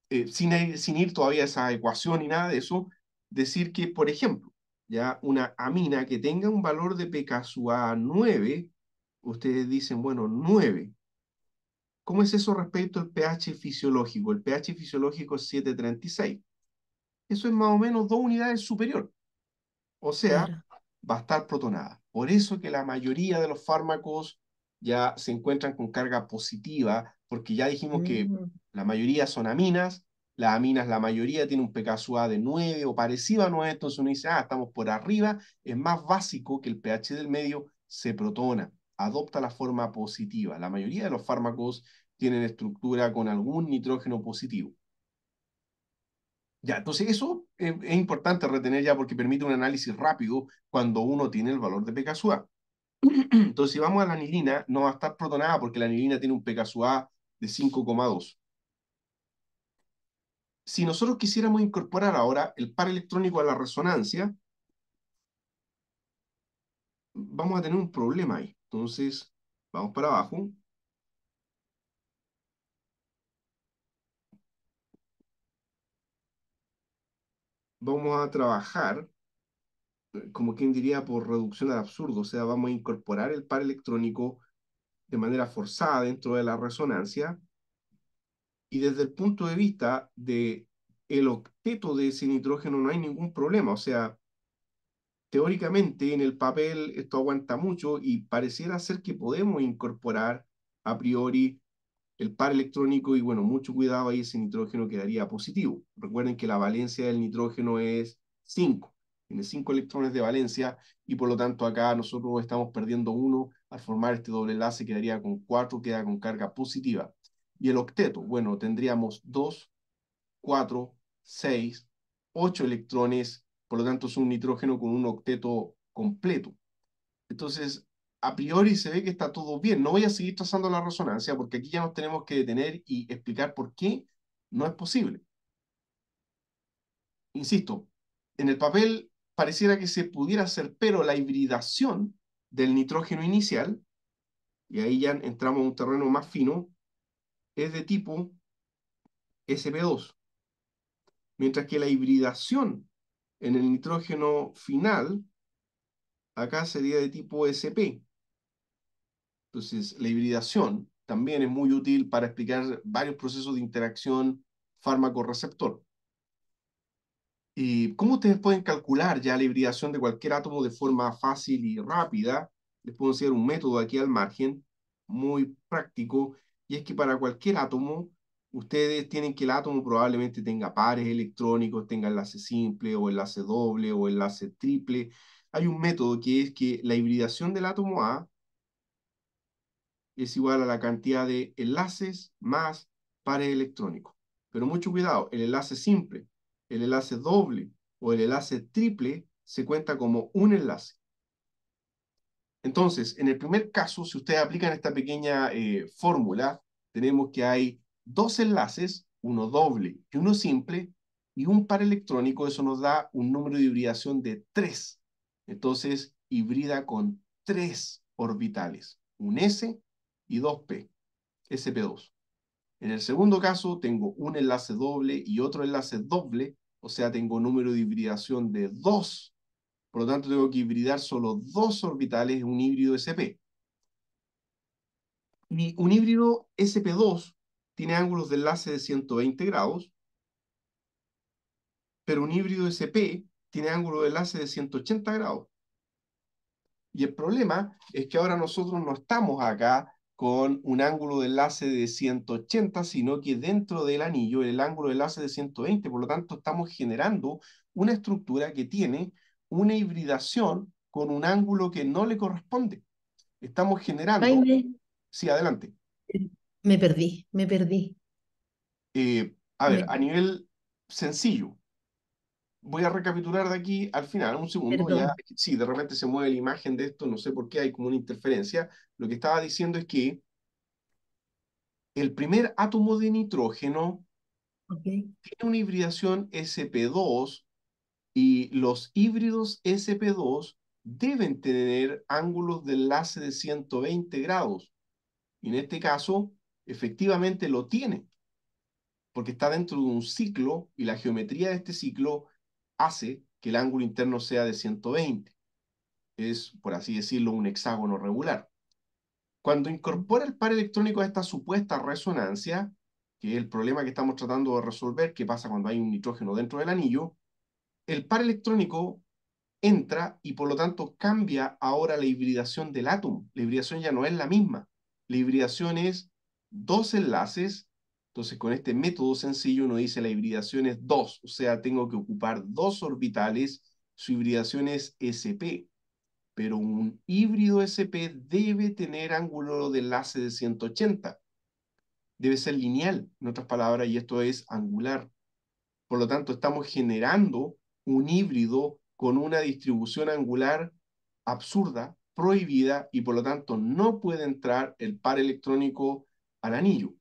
[SPEAKER 1] eh, sin, eh, sin ir todavía a esa ecuación y nada de eso, decir que, por ejemplo, ya una amina que tenga un valor de pKa 9, ustedes dicen, bueno, 9. ¿Cómo es eso respecto al pH fisiológico? El pH fisiológico es 736 eso es más o menos dos unidades superior. O sea, va a estar protonada. Por eso que la mayoría de los fármacos ya se encuentran con carga positiva, porque ya dijimos que mm. la mayoría son aminas, las aminas, la mayoría tiene un pKa de 9 o parecido a 9, entonces uno dice, ah, estamos por arriba, es más básico que el pH del medio se protona, adopta la forma positiva. La mayoría de los fármacos tienen estructura con algún nitrógeno positivo. Ya, entonces eso es, importante retener ya porque permite un análisis rápido cuando uno tiene el valor de pKa. Entonces, si vamos a la anilina, no va a estar protonada porque la anilina tiene un pKa de 5,2. Si nosotros quisiéramos incorporar ahora el par electrónico a la resonancia, vamos a tener un problema ahí. Entonces, vamos para abajo. vamos a trabajar, eh, como quien diría, por reducción al absurdo, o sea, vamos a incorporar el par electrónico de manera forzada dentro de la resonancia y desde el punto de vista de el octeto de ese nitrógeno no hay ningún problema, o sea, teóricamente en el papel esto aguanta mucho y pareciera ser que podemos incorporar a priori el par electrónico y bueno, mucho cuidado ahí, ese nitrógeno quedaría positivo. Recuerden que la valencia del nitrógeno es 5, tiene 5 electrones de valencia y por lo tanto acá nosotros estamos perdiendo uno al formar este doble enlace quedaría con 4, queda con carga positiva. Y el octeto, bueno, tendríamos 2, 4, 6, 8 electrones, por lo tanto es un nitrógeno con un octeto completo. Entonces, a priori se ve que está todo bien. No voy a seguir trazando la resonancia porque aquí ya nos tenemos que detener y explicar por qué no es posible. Insisto, en el papel pareciera que se pudiera hacer, pero la hibridación del nitrógeno inicial, y ahí ya entramos a un terreno más fino, es de tipo SP2. Mientras que la hibridación en el nitrógeno final, acá sería de tipo SP. Entonces, la hibridación también es muy útil para explicar varios procesos de interacción fármaco-receptor. ¿Y cómo ustedes pueden calcular ya la hibridación de cualquier átomo de forma fácil y rápida? Les puedo enseñar un método aquí al margen, muy práctico, y es que para cualquier átomo, ustedes tienen que el átomo probablemente tenga pares electrónicos, tenga enlace simple o enlace doble o enlace triple. Hay un método que es que la hibridación del átomo A es igual a la cantidad de enlaces más pares electrónico. Pero mucho cuidado, el enlace simple, el enlace doble o el enlace triple se cuenta como un enlace. Entonces, en el primer caso, si ustedes aplican esta pequeña eh, fórmula, tenemos que hay dos enlaces, uno doble y uno simple, y un par electrónico, eso nos da un número de hibridación de tres. Entonces, hibrida con tres orbitales, un S y 2P, SP2. En el segundo caso, tengo un enlace doble y otro enlace doble, o sea, tengo número de hibridación de 2. Por lo tanto, tengo que hibridar solo dos orbitales en un híbrido SP. Y un híbrido SP2 tiene ángulos de enlace de 120 grados, pero un híbrido SP tiene ángulo de enlace de 180 grados. Y el problema es que ahora nosotros no estamos acá con un ángulo de enlace de 180, sino que dentro del anillo el ángulo de enlace de 120. Por lo tanto, estamos generando una estructura que tiene una hibridación con un ángulo que no le corresponde. Estamos generando... Sí, adelante.
[SPEAKER 2] Me perdí, me perdí.
[SPEAKER 1] Eh, a ver, a nivel sencillo, voy a recapitular de aquí al final, un segundo. sí, de repente se mueve la imagen de esto, no sé por qué, hay como una interferencia. Lo que estaba diciendo es que el primer átomo de nitrógeno tiene una hibridación sp2 y los híbridos sp2 deben tener ángulos de enlace de 120 grados. Y en este caso, efectivamente lo tiene, porque está dentro de un ciclo y la geometría de este ciclo hace que el ángulo interno sea de 120. Es, por así decirlo, un hexágono regular. Cuando incorpora el par electrónico a esta supuesta resonancia, que es el problema que estamos tratando de resolver, que pasa cuando hay un nitrógeno dentro del anillo, el par electrónico entra y por lo tanto cambia ahora la hibridación del átomo. La hibridación ya no es la misma. La hibridación es dos enlaces entonces, con este método sencillo uno dice la hibridación es 2, o sea, tengo que ocupar dos orbitales, su hibridación es SP, pero un híbrido SP debe tener ángulo de enlace de 180. Debe ser lineal, en otras palabras, y esto es angular. Por lo tanto, estamos generando un híbrido con una distribución angular absurda, prohibida, y por lo tanto no puede entrar el par electrónico al anillo.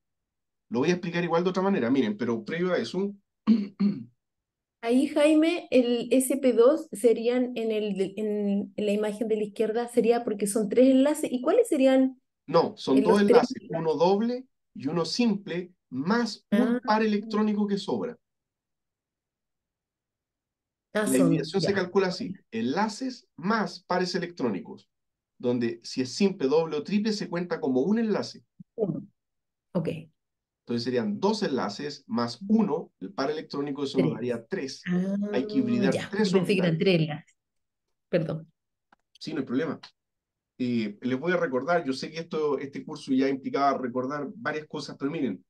[SPEAKER 1] Lo voy a explicar igual de otra manera, miren, pero previo a eso...
[SPEAKER 2] Ahí, Jaime, el SP2 serían en, el, en la imagen de la izquierda, sería porque son tres enlaces. ¿Y cuáles serían? No, son dos enlaces,
[SPEAKER 1] uno doble y uno simple, más un ah. par electrónico que sobra. Ah, la se calcula así, enlaces más pares electrónicos, donde si es simple, doble o triple se cuenta como un enlace. Ok. Entonces serían dos enlaces más uno, el par electrónico, eso nos daría tres. Ah, hay que hibridar tres
[SPEAKER 2] enlaces. Perdón.
[SPEAKER 1] Sí, no hay problema. Eh, les voy a recordar, yo sé que esto, este curso ya implicaba recordar varias cosas, pero miren,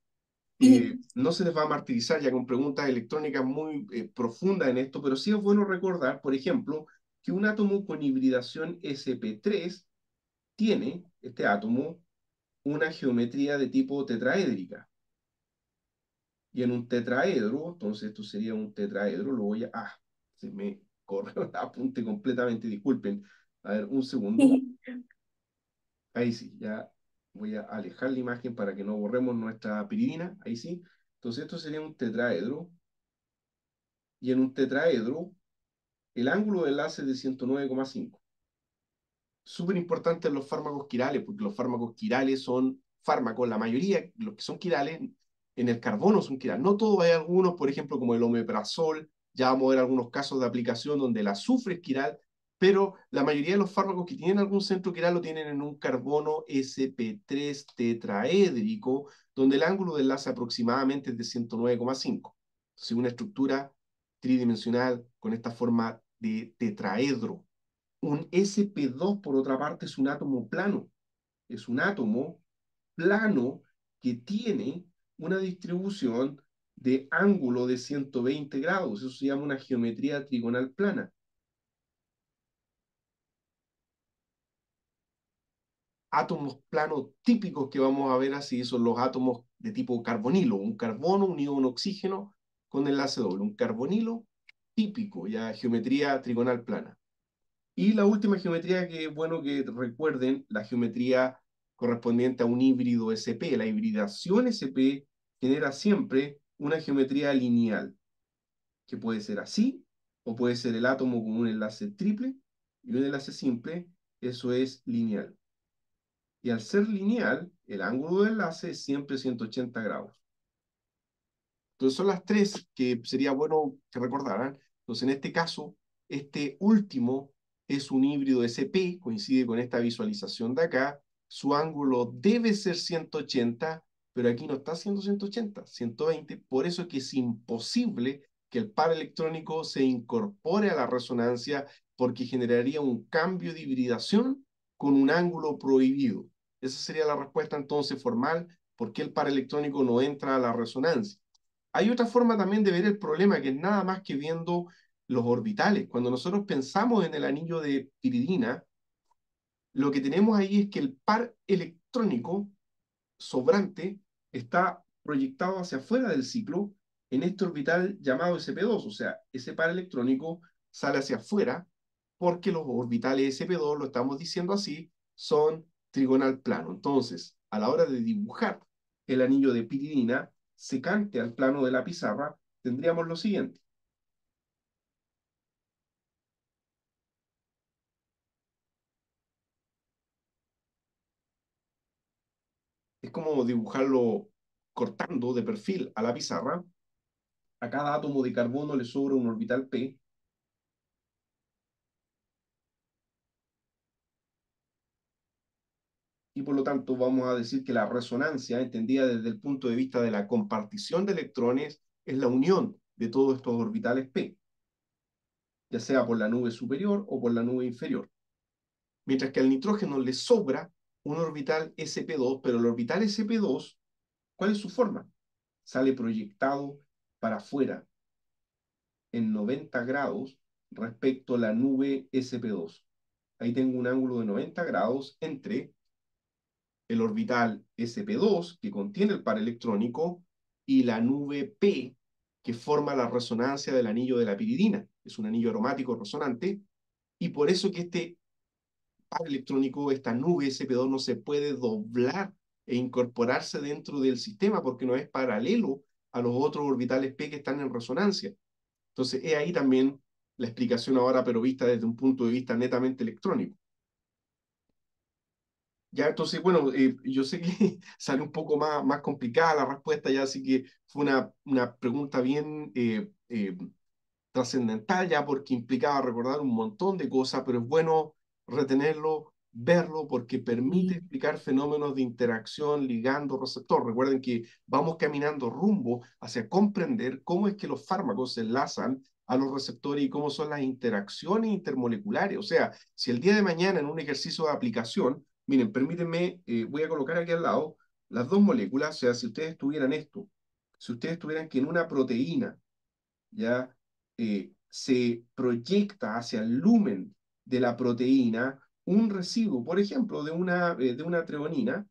[SPEAKER 1] eh, no se les va a martirizar ya con preguntas electrónicas muy eh, profundas en esto, pero sí es bueno recordar, por ejemplo, que un átomo con hibridación sp3 tiene, este átomo, una geometría de tipo tetraédrica y en un tetraedro, entonces esto sería un tetraedro, lo voy a... Ah, se me corre apunte completamente, disculpen. A ver, un segundo. Ahí sí, ya voy a alejar la imagen para que no borremos nuestra piridina, ahí sí. Entonces esto sería un tetraedro. Y en un tetraedro, el ángulo de enlace es de 109,5. Súper importante en los fármacos quirales, porque los fármacos quirales son fármacos, la mayoría, los que son quirales, en el carbono es un quiral. No todo, hay algunos, por ejemplo, como el omeprazol, ya vamos a ver algunos casos de aplicación donde el azufre es quiral, pero la mayoría de los fármacos que tienen algún centro quiral lo tienen en un carbono SP3 tetraédrico, donde el ángulo de enlace aproximadamente es de 109,5. Entonces, una estructura tridimensional con esta forma de tetraedro. Un SP2, por otra parte, es un átomo plano. Es un átomo plano que tiene una distribución de ángulo de 120 grados. Eso se llama una geometría trigonal plana. Átomos planos típicos que vamos a ver así son los átomos de tipo carbonilo, un carbono unido a un oxígeno con enlace doble, un carbonilo típico, ya geometría trigonal plana. Y la última geometría que es bueno que recuerden, la geometría correspondiente a un híbrido SP. La hibridación SP genera siempre una geometría lineal, que puede ser así, o puede ser el átomo con un enlace triple y un enlace simple, eso es lineal. Y al ser lineal, el ángulo de enlace es siempre 180 grados. Entonces son las tres que sería bueno que recordaran. Entonces en este caso, este último es un híbrido SP, coincide con esta visualización de acá, su ángulo debe ser 180, pero aquí no está siendo 180, 120, por eso es que es imposible que el par electrónico se incorpore a la resonancia porque generaría un cambio de hibridación con un ángulo prohibido. Esa sería la respuesta entonces formal, ¿por qué el par electrónico no entra a la resonancia? Hay otra forma también de ver el problema, que es nada más que viendo los orbitales. Cuando nosotros pensamos en el anillo de piridina, lo que tenemos ahí es que el par electrónico sobrante está proyectado hacia afuera del ciclo en este orbital llamado SP2, o sea, ese par electrónico sale hacia afuera porque los orbitales SP2, lo estamos diciendo así, son trigonal plano. Entonces, a la hora de dibujar el anillo de piridina secante al plano de la pizarra, tendríamos lo siguiente. como dibujarlo cortando de perfil a la pizarra. A cada átomo de carbono le sobra un orbital P. Y por lo tanto vamos a decir que la resonancia, entendida desde el punto de vista de la compartición de electrones, es la unión de todos estos orbitales P, ya sea por la nube superior o por la nube inferior. Mientras que al nitrógeno le sobra un orbital SP2, pero el orbital SP2, ¿cuál es su forma? Sale proyectado para afuera en 90 grados respecto a la nube SP2. Ahí tengo un ángulo de 90 grados entre el orbital SP2, que contiene el par electrónico, y la nube P, que forma la resonancia del anillo de la piridina. Es un anillo aromático resonante, y por eso que este electrónico, esta nube SP2 no se puede doblar e incorporarse dentro del sistema porque no es paralelo a los otros orbitales P que están en resonancia. Entonces, es ahí también la explicación ahora, pero vista desde un punto de vista netamente electrónico. Ya, entonces, bueno, eh, yo sé que sale un poco más, más complicada la respuesta, ya así que fue una, una pregunta bien eh, eh, trascendental, ya porque implicaba recordar un montón de cosas, pero es bueno retenerlo, verlo, porque permite explicar fenómenos de interacción ligando-receptor. Recuerden que vamos caminando rumbo hacia comprender cómo es que los fármacos se enlazan a los receptores y cómo son las interacciones intermoleculares. O sea, si el día de mañana en un ejercicio de aplicación, miren, permítanme, eh, voy a colocar aquí al lado las dos moléculas, o sea, si ustedes tuvieran esto, si ustedes tuvieran que en una proteína, ya, eh, se proyecta hacia el lumen de la proteína un residuo, por ejemplo, de una, eh, de una treonina,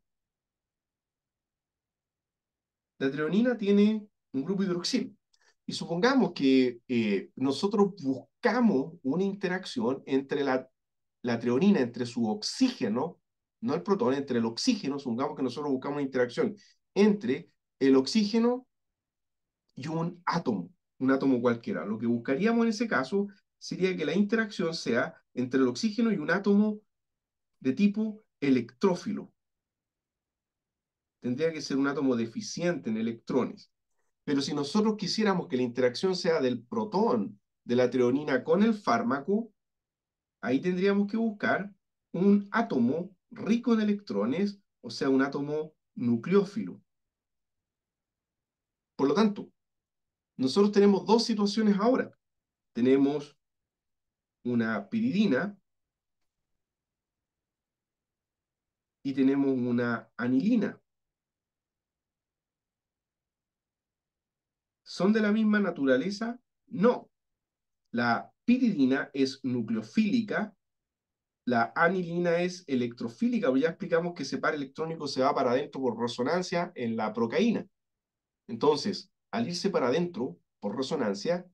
[SPEAKER 1] la treonina tiene un grupo hidroxil. Y supongamos que eh, nosotros buscamos una interacción entre la, la treonina, entre su oxígeno, no el protón, entre el oxígeno, supongamos que nosotros buscamos una interacción entre el oxígeno y un átomo, un átomo cualquiera. Lo que buscaríamos en ese caso sería que la interacción sea entre el oxígeno y un átomo de tipo electrófilo. Tendría que ser un átomo deficiente en electrones. Pero si nosotros quisiéramos que la interacción sea del protón de la treonina con el fármaco, ahí tendríamos que buscar un átomo rico en electrones, o sea, un átomo nucleófilo. Por lo tanto, nosotros tenemos dos situaciones ahora. Tenemos una piridina y tenemos una anilina. ¿Son de la misma naturaleza? No. La piridina es nucleofílica, la anilina es electrofílica, ya explicamos que ese par electrónico se va para adentro por resonancia en la procaína. Entonces, al irse para adentro por resonancia,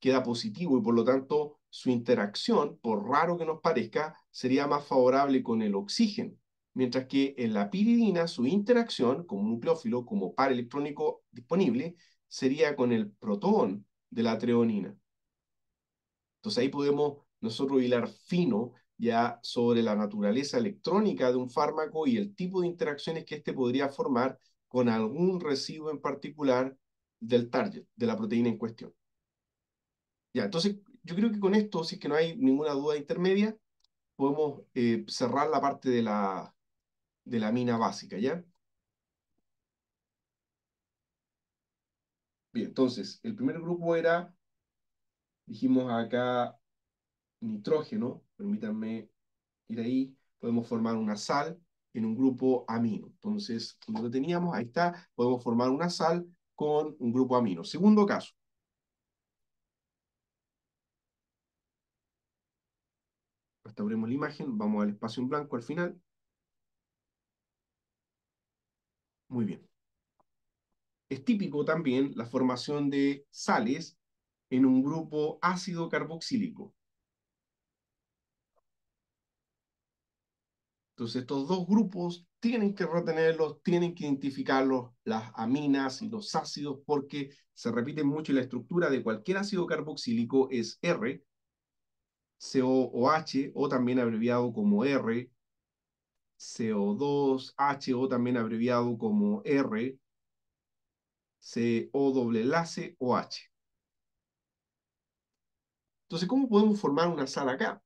[SPEAKER 1] queda positivo y por lo tanto su interacción, por raro que nos parezca, sería más favorable con el oxígeno, mientras que en la piridina su interacción con un nucleófilo, como par electrónico disponible, sería con el protón de la treonina. Entonces ahí podemos nosotros hilar fino ya sobre la naturaleza electrónica de un fármaco y el tipo de interacciones que éste podría formar con algún residuo en particular del target, de la proteína en cuestión. Ya, entonces, yo creo que con esto, si es que no hay ninguna duda intermedia, podemos eh, cerrar la parte de la, de la mina básica, ¿ya? Bien, entonces, el primer grupo era, dijimos acá, nitrógeno, permítanme ir ahí, podemos formar una sal en un grupo amino. Entonces, lo teníamos, ahí está, podemos formar una sal con un grupo amino. Segundo caso, la imagen, vamos al espacio en blanco al final. Muy bien. Es típico también la formación de sales en un grupo ácido carboxílico. Entonces estos dos grupos tienen que retenerlos, tienen que identificarlos, las aminas y los ácidos, porque se repiten mucho y la estructura de cualquier ácido carboxílico es R, COOH o también abreviado como R, CO2H o también abreviado como R, CO doble enlace OH. Entonces, ¿cómo podemos formar una sal acá?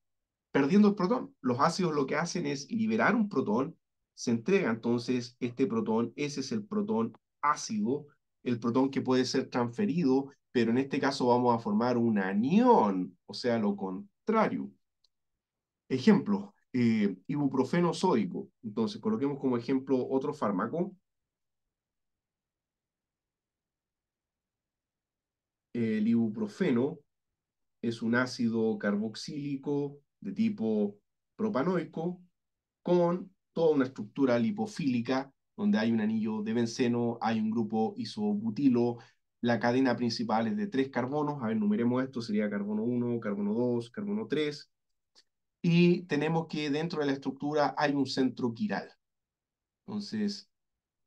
[SPEAKER 1] Perdiendo el protón. Los ácidos lo que hacen es liberar un protón, se entrega entonces este protón, ese es el protón ácido, el protón que puede ser transferido, pero en este caso vamos a formar un anión, o sea, lo, con, Ejemplo, eh, ibuprofeno sódico. Entonces, coloquemos como ejemplo otro fármaco. El ibuprofeno es un ácido carboxílico de tipo propanoico con toda una estructura lipofílica donde hay un anillo de benceno, hay un grupo isobutilo, la cadena principal es de tres carbonos, a ver, numeremos esto, sería carbono 1, carbono 2, carbono 3, y tenemos que dentro de la estructura hay un centro quiral. Entonces,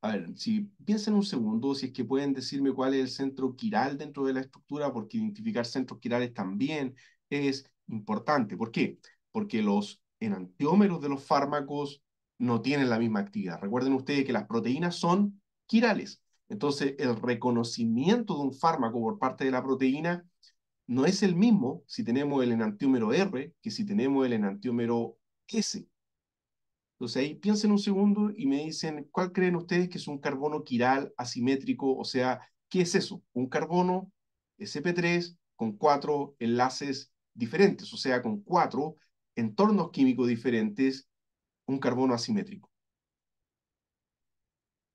[SPEAKER 1] a ver, si piensen un segundo, si es que pueden decirme cuál es el centro quiral dentro de la estructura, porque identificar centros quirales también es importante. ¿Por qué? Porque los enantiómeros de los fármacos no tienen la misma actividad. Recuerden ustedes que las proteínas son quirales. Entonces, el reconocimiento de un fármaco por parte de la proteína no es el mismo si tenemos el enantiómero R que si tenemos el enantiómero S. Entonces ahí piensen un segundo y me dicen, ¿cuál creen ustedes que es un carbono quiral asimétrico? O sea, ¿qué es eso? Un carbono SP3 con cuatro enlaces diferentes, o sea, con cuatro entornos químicos diferentes, un carbono asimétrico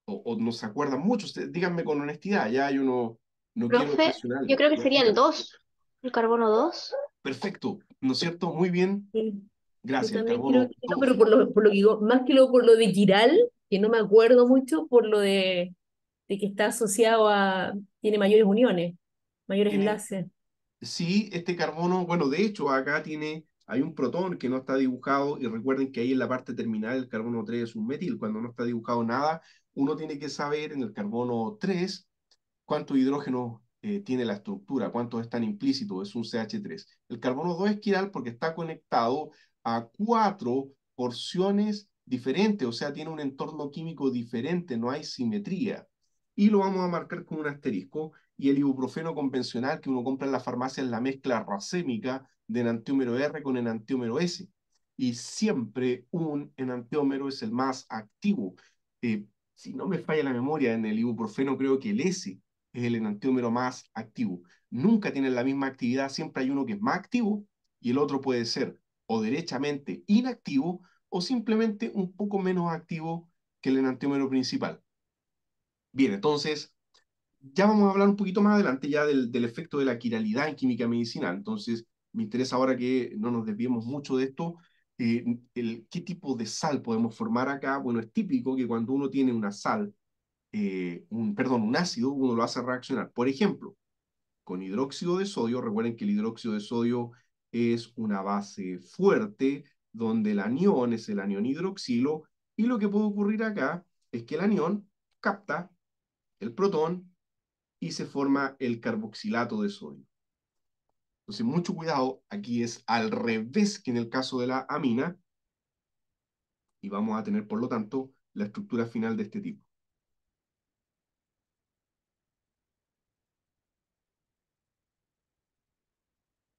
[SPEAKER 1] o, nos acuerdan mucho. Díganme con honestidad, ya hay uno? Yo creo que serían dos,
[SPEAKER 2] el carbono dos.
[SPEAKER 1] Perfecto, ¿no es cierto? Muy bien. Gracias, carbono
[SPEAKER 2] pero por lo, por digo, más que luego por lo de Giral, que no me acuerdo mucho, por lo de, de que está asociado a. tiene mayores uniones, mayores eh, enlaces.
[SPEAKER 1] Sí, este carbono, bueno, de hecho, acá tiene hay un protón que no está dibujado y recuerden que ahí en la parte terminal el carbono 3 es un metil, cuando no está dibujado nada, uno tiene que saber en el carbono 3 cuánto hidrógeno eh, tiene la estructura, cuántos están implícitos, es un CH3. El carbono 2 es quiral porque está conectado a cuatro porciones diferentes, o sea, tiene un entorno químico diferente, no hay simetría. Y lo vamos a marcar con un asterisco. Y el ibuprofeno convencional que uno compra en la farmacia es la mezcla racémica de enantiómero R con enantiómero S. Y siempre un enantiómero es el más activo. Eh, si no me falla la memoria, en el ibuprofeno creo que el S es el enantiómero más activo. Nunca tienen la misma actividad, siempre hay uno que es más activo y el otro puede ser o derechamente inactivo o simplemente un poco menos activo que el enantiómero principal. Bien, entonces ya vamos a hablar un poquito más adelante ya del, del efecto de la quiralidad en química medicinal. Entonces me interesa ahora que no nos desviemos mucho de esto eh, el, qué tipo de sal podemos formar acá. Bueno, es típico que cuando uno tiene una sal, eh, un, perdón, un ácido, uno lo hace reaccionar. Por ejemplo, con hidróxido de sodio, recuerden que el hidróxido de sodio es una base fuerte, donde el anión es el anión hidroxilo, y lo que puede ocurrir acá es que el anión capta el protón y se forma el carboxilato de sodio. Entonces, mucho cuidado, aquí es al revés que en el caso de la amina, y vamos a tener, por lo tanto, la estructura final de este tipo.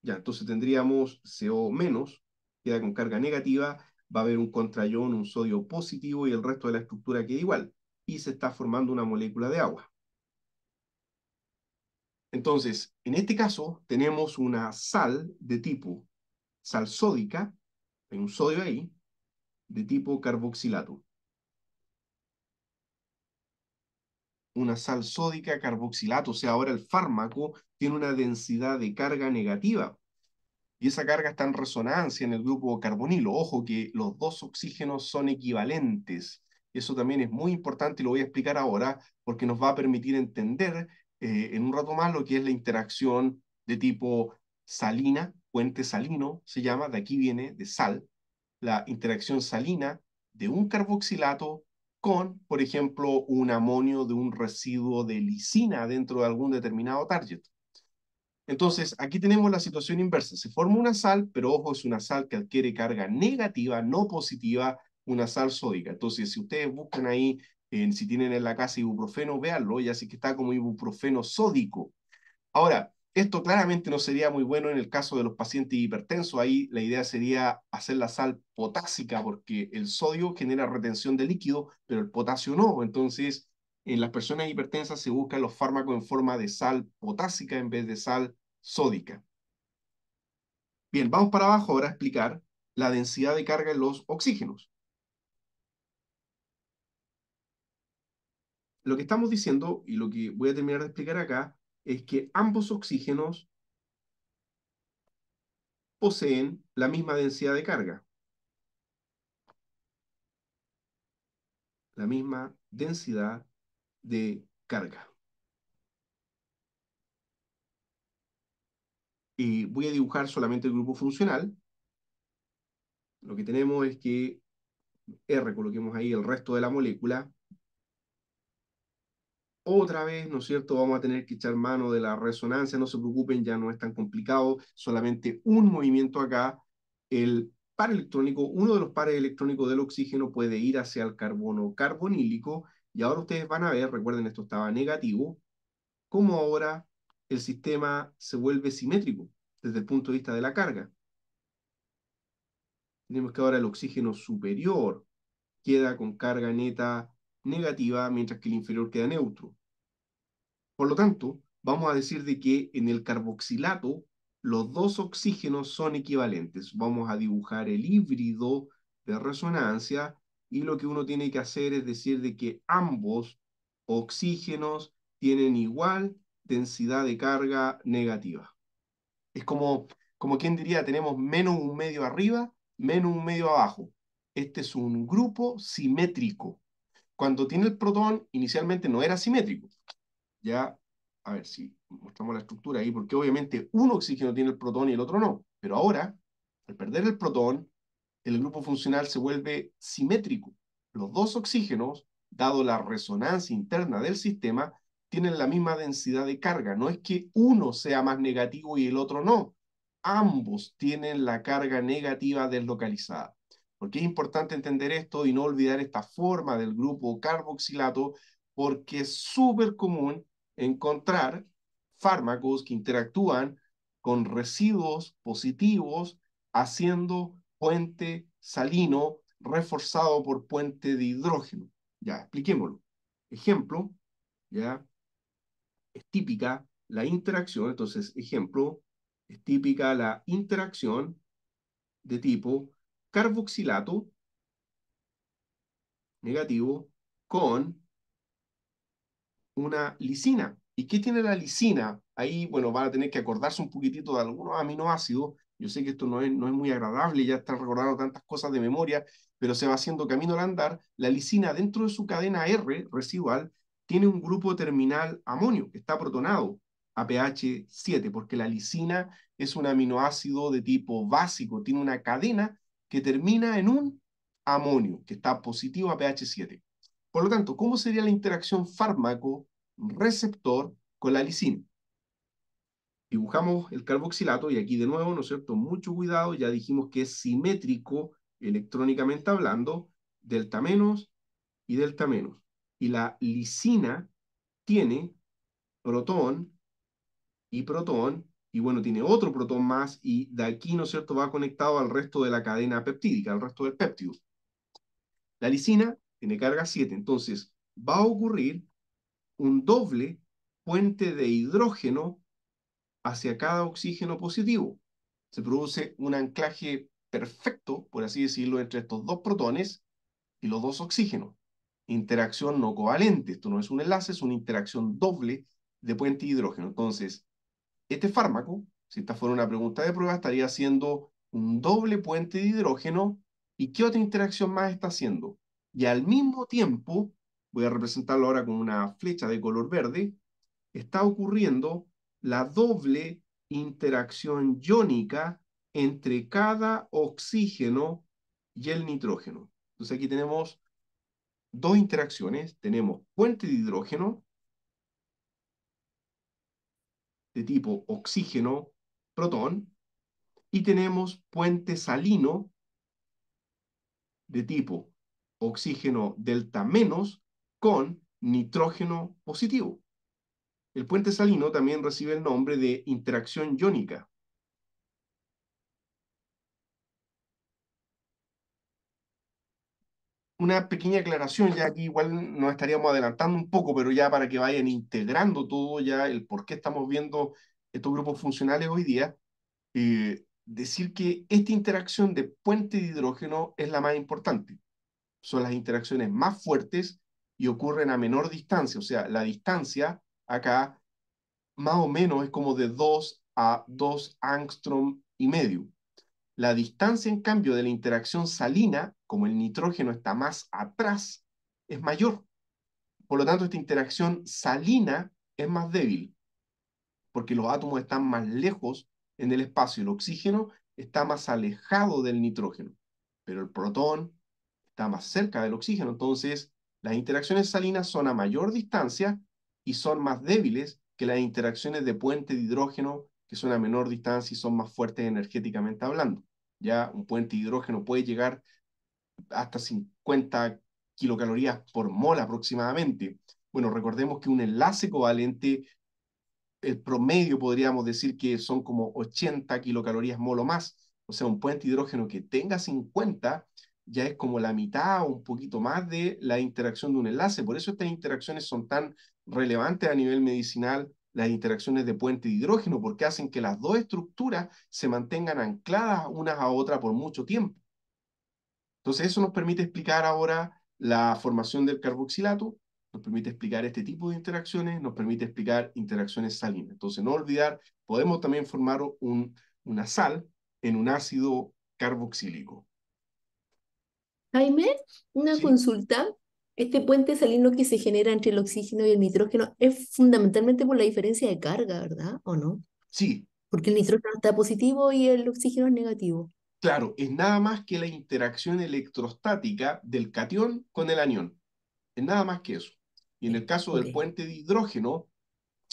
[SPEAKER 1] Ya, entonces tendríamos CO menos, queda con carga negativa, va a haber un contrayón, un sodio positivo y el resto de la estructura queda igual. Y se está formando una molécula de agua. Entonces, en este caso tenemos una sal de tipo sal sódica, hay un sodio ahí, de tipo carboxilato. Una sal sódica carboxilato, o sea, ahora el fármaco tiene una densidad de carga negativa. Y esa carga está en resonancia en el grupo carbonilo. Ojo que los dos oxígenos son equivalentes. Eso también es muy importante y lo voy a explicar ahora porque nos va a permitir entender eh, en un rato más lo que es la interacción de tipo salina, puente salino se llama, de aquí viene, de sal, la interacción salina de un carboxilato con, por ejemplo, un amonio de un residuo de lisina dentro de algún determinado target. Entonces, aquí tenemos la situación inversa. Se forma una sal, pero ojo, es una sal que adquiere carga negativa, no positiva, una sal sódica. Entonces, si ustedes buscan ahí si tienen en la casa ibuprofeno, véanlo, ya sí que está como ibuprofeno sódico. Ahora, esto claramente no sería muy bueno en el caso de los pacientes hipertensos. Ahí la idea sería hacer la sal potásica, porque el sodio genera retención de líquido, pero el potasio no. Entonces, en las personas hipertensas se buscan los fármacos en forma de sal potásica en vez de sal sódica. Bien, vamos para abajo ahora a explicar la densidad de carga en los oxígenos. Lo que estamos diciendo y lo que voy a terminar de explicar acá es que ambos oxígenos poseen la misma densidad de carga. La misma densidad de carga. Y voy a dibujar solamente el grupo funcional. Lo que tenemos es que R, coloquemos ahí el resto de la molécula, otra vez, ¿no es cierto? Vamos a tener que echar mano de la resonancia, no se preocupen, ya no es tan complicado, solamente un movimiento acá, el par electrónico, uno de los pares electrónicos del oxígeno puede ir hacia el carbono carbonílico, y ahora ustedes van a ver, recuerden esto estaba negativo, cómo ahora el sistema se vuelve simétrico desde el punto de vista de la carga. Tenemos que ahora el oxígeno superior queda con carga neta negativa, mientras que el inferior queda neutro. Por lo tanto, vamos a decir de que en el carboxilato los dos oxígenos son equivalentes. Vamos a dibujar el híbrido de resonancia y lo que uno tiene que hacer es decir de que ambos oxígenos tienen igual densidad de carga negativa. Es como, como quien diría, tenemos menos un medio arriba, menos un medio abajo. Este es un grupo simétrico. Cuando tiene el protón, inicialmente no era simétrico ya, a ver si mostramos la estructura ahí, porque obviamente un oxígeno tiene el protón y el otro no, pero ahora, al perder el protón, el grupo funcional se vuelve simétrico. Los dos oxígenos, dado la resonancia interna del sistema, tienen la misma densidad de carga. No es que uno sea más negativo y el otro no. Ambos tienen la carga negativa deslocalizada. Porque es importante entender esto y no olvidar esta forma del grupo carboxilato, porque es súper común encontrar fármacos que interactúan con residuos positivos, haciendo puente salino reforzado por puente de hidrógeno. Ya, expliquémoslo. Ejemplo, ya, es típica la interacción, entonces, ejemplo, es típica la interacción de tipo carboxilato negativo con una lisina. ¿Y qué tiene la lisina? Ahí, bueno, van a tener que acordarse un poquitito de algunos aminoácidos. Yo sé que esto no es, no es muy agradable, ya está recordando tantas cosas de memoria, pero se va haciendo camino al andar. La lisina, dentro de su cadena R residual, tiene un grupo terminal amonio, que está protonado a pH 7, porque la lisina es un aminoácido de tipo básico, tiene una cadena que termina en un amonio, que está positivo a pH 7. Por lo tanto, ¿cómo sería la interacción fármaco-receptor con la lisina? Dibujamos el carboxilato y aquí de nuevo, ¿no es cierto? Mucho cuidado, ya dijimos que es simétrico electrónicamente hablando, delta menos y delta menos. Y la lisina tiene protón y protón, y bueno, tiene otro protón más, y de aquí, ¿no es cierto?, va conectado al resto de la cadena peptídica, al resto del péptido. La lisina tiene carga 7. Entonces, va a ocurrir un doble puente de hidrógeno hacia cada oxígeno positivo. Se produce un anclaje perfecto, por así decirlo, entre estos dos protones y los dos oxígenos. Interacción no covalente. Esto no es un enlace, es una interacción doble de puente de hidrógeno. Entonces, este fármaco, si esta fuera una pregunta de prueba, estaría haciendo un doble puente de hidrógeno. ¿Y qué otra interacción más está haciendo? y al mismo tiempo, voy a representarlo ahora con una flecha de color verde, está ocurriendo la doble interacción iónica entre cada oxígeno y el nitrógeno. Entonces aquí tenemos dos interacciones. Tenemos puente de hidrógeno de tipo oxígeno-protón y tenemos puente salino de tipo oxígeno delta menos con nitrógeno positivo. El puente salino también recibe el nombre de interacción iónica. Una pequeña aclaración, ya aquí igual nos estaríamos adelantando un poco, pero ya para que vayan integrando todo ya el por qué estamos viendo estos grupos funcionales hoy día, eh, decir que esta interacción de puente de hidrógeno es la más importante son las interacciones más fuertes y ocurren a menor distancia. O sea, la distancia acá más o menos es como de 2 a 2 angstrom y medio. La distancia, en cambio, de la interacción salina, como el nitrógeno está más atrás, es mayor. Por lo tanto, esta interacción salina es más débil, porque los átomos están más lejos en el espacio. El oxígeno está más alejado del nitrógeno, pero el protón, está más cerca del oxígeno. Entonces, las interacciones salinas son a mayor distancia y son más débiles que las interacciones de puente de hidrógeno, que son a menor distancia y son más fuertes energéticamente hablando. Ya un puente de hidrógeno puede llegar hasta 50 kilocalorías por mol aproximadamente. Bueno, recordemos que un enlace covalente, el promedio podríamos decir que son como 80 kilocalorías mol o más. O sea, un puente de hidrógeno que tenga 50 ya es como la mitad o un poquito más de la interacción de un enlace. Por eso estas interacciones son tan relevantes a nivel medicinal, las interacciones de puente de hidrógeno, porque hacen que las dos estructuras se mantengan ancladas unas a otras por mucho tiempo. Entonces eso nos permite explicar ahora la formación del carboxilato, nos permite explicar este tipo de interacciones, nos permite explicar interacciones salinas. Entonces no olvidar, podemos también formar un, una sal en un ácido carboxílico.
[SPEAKER 2] Jaime, una consulta. Este puente salino que se genera entre el oxígeno y el nitrógeno es fundamentalmente por la diferencia de carga, ¿verdad? ¿O no? Sí. Porque el nitrógeno está positivo y el oxígeno es negativo.
[SPEAKER 1] Claro, es nada más que la interacción electrostática del catión con el anión. Es nada más que eso. Y en el caso del puente de hidrógeno,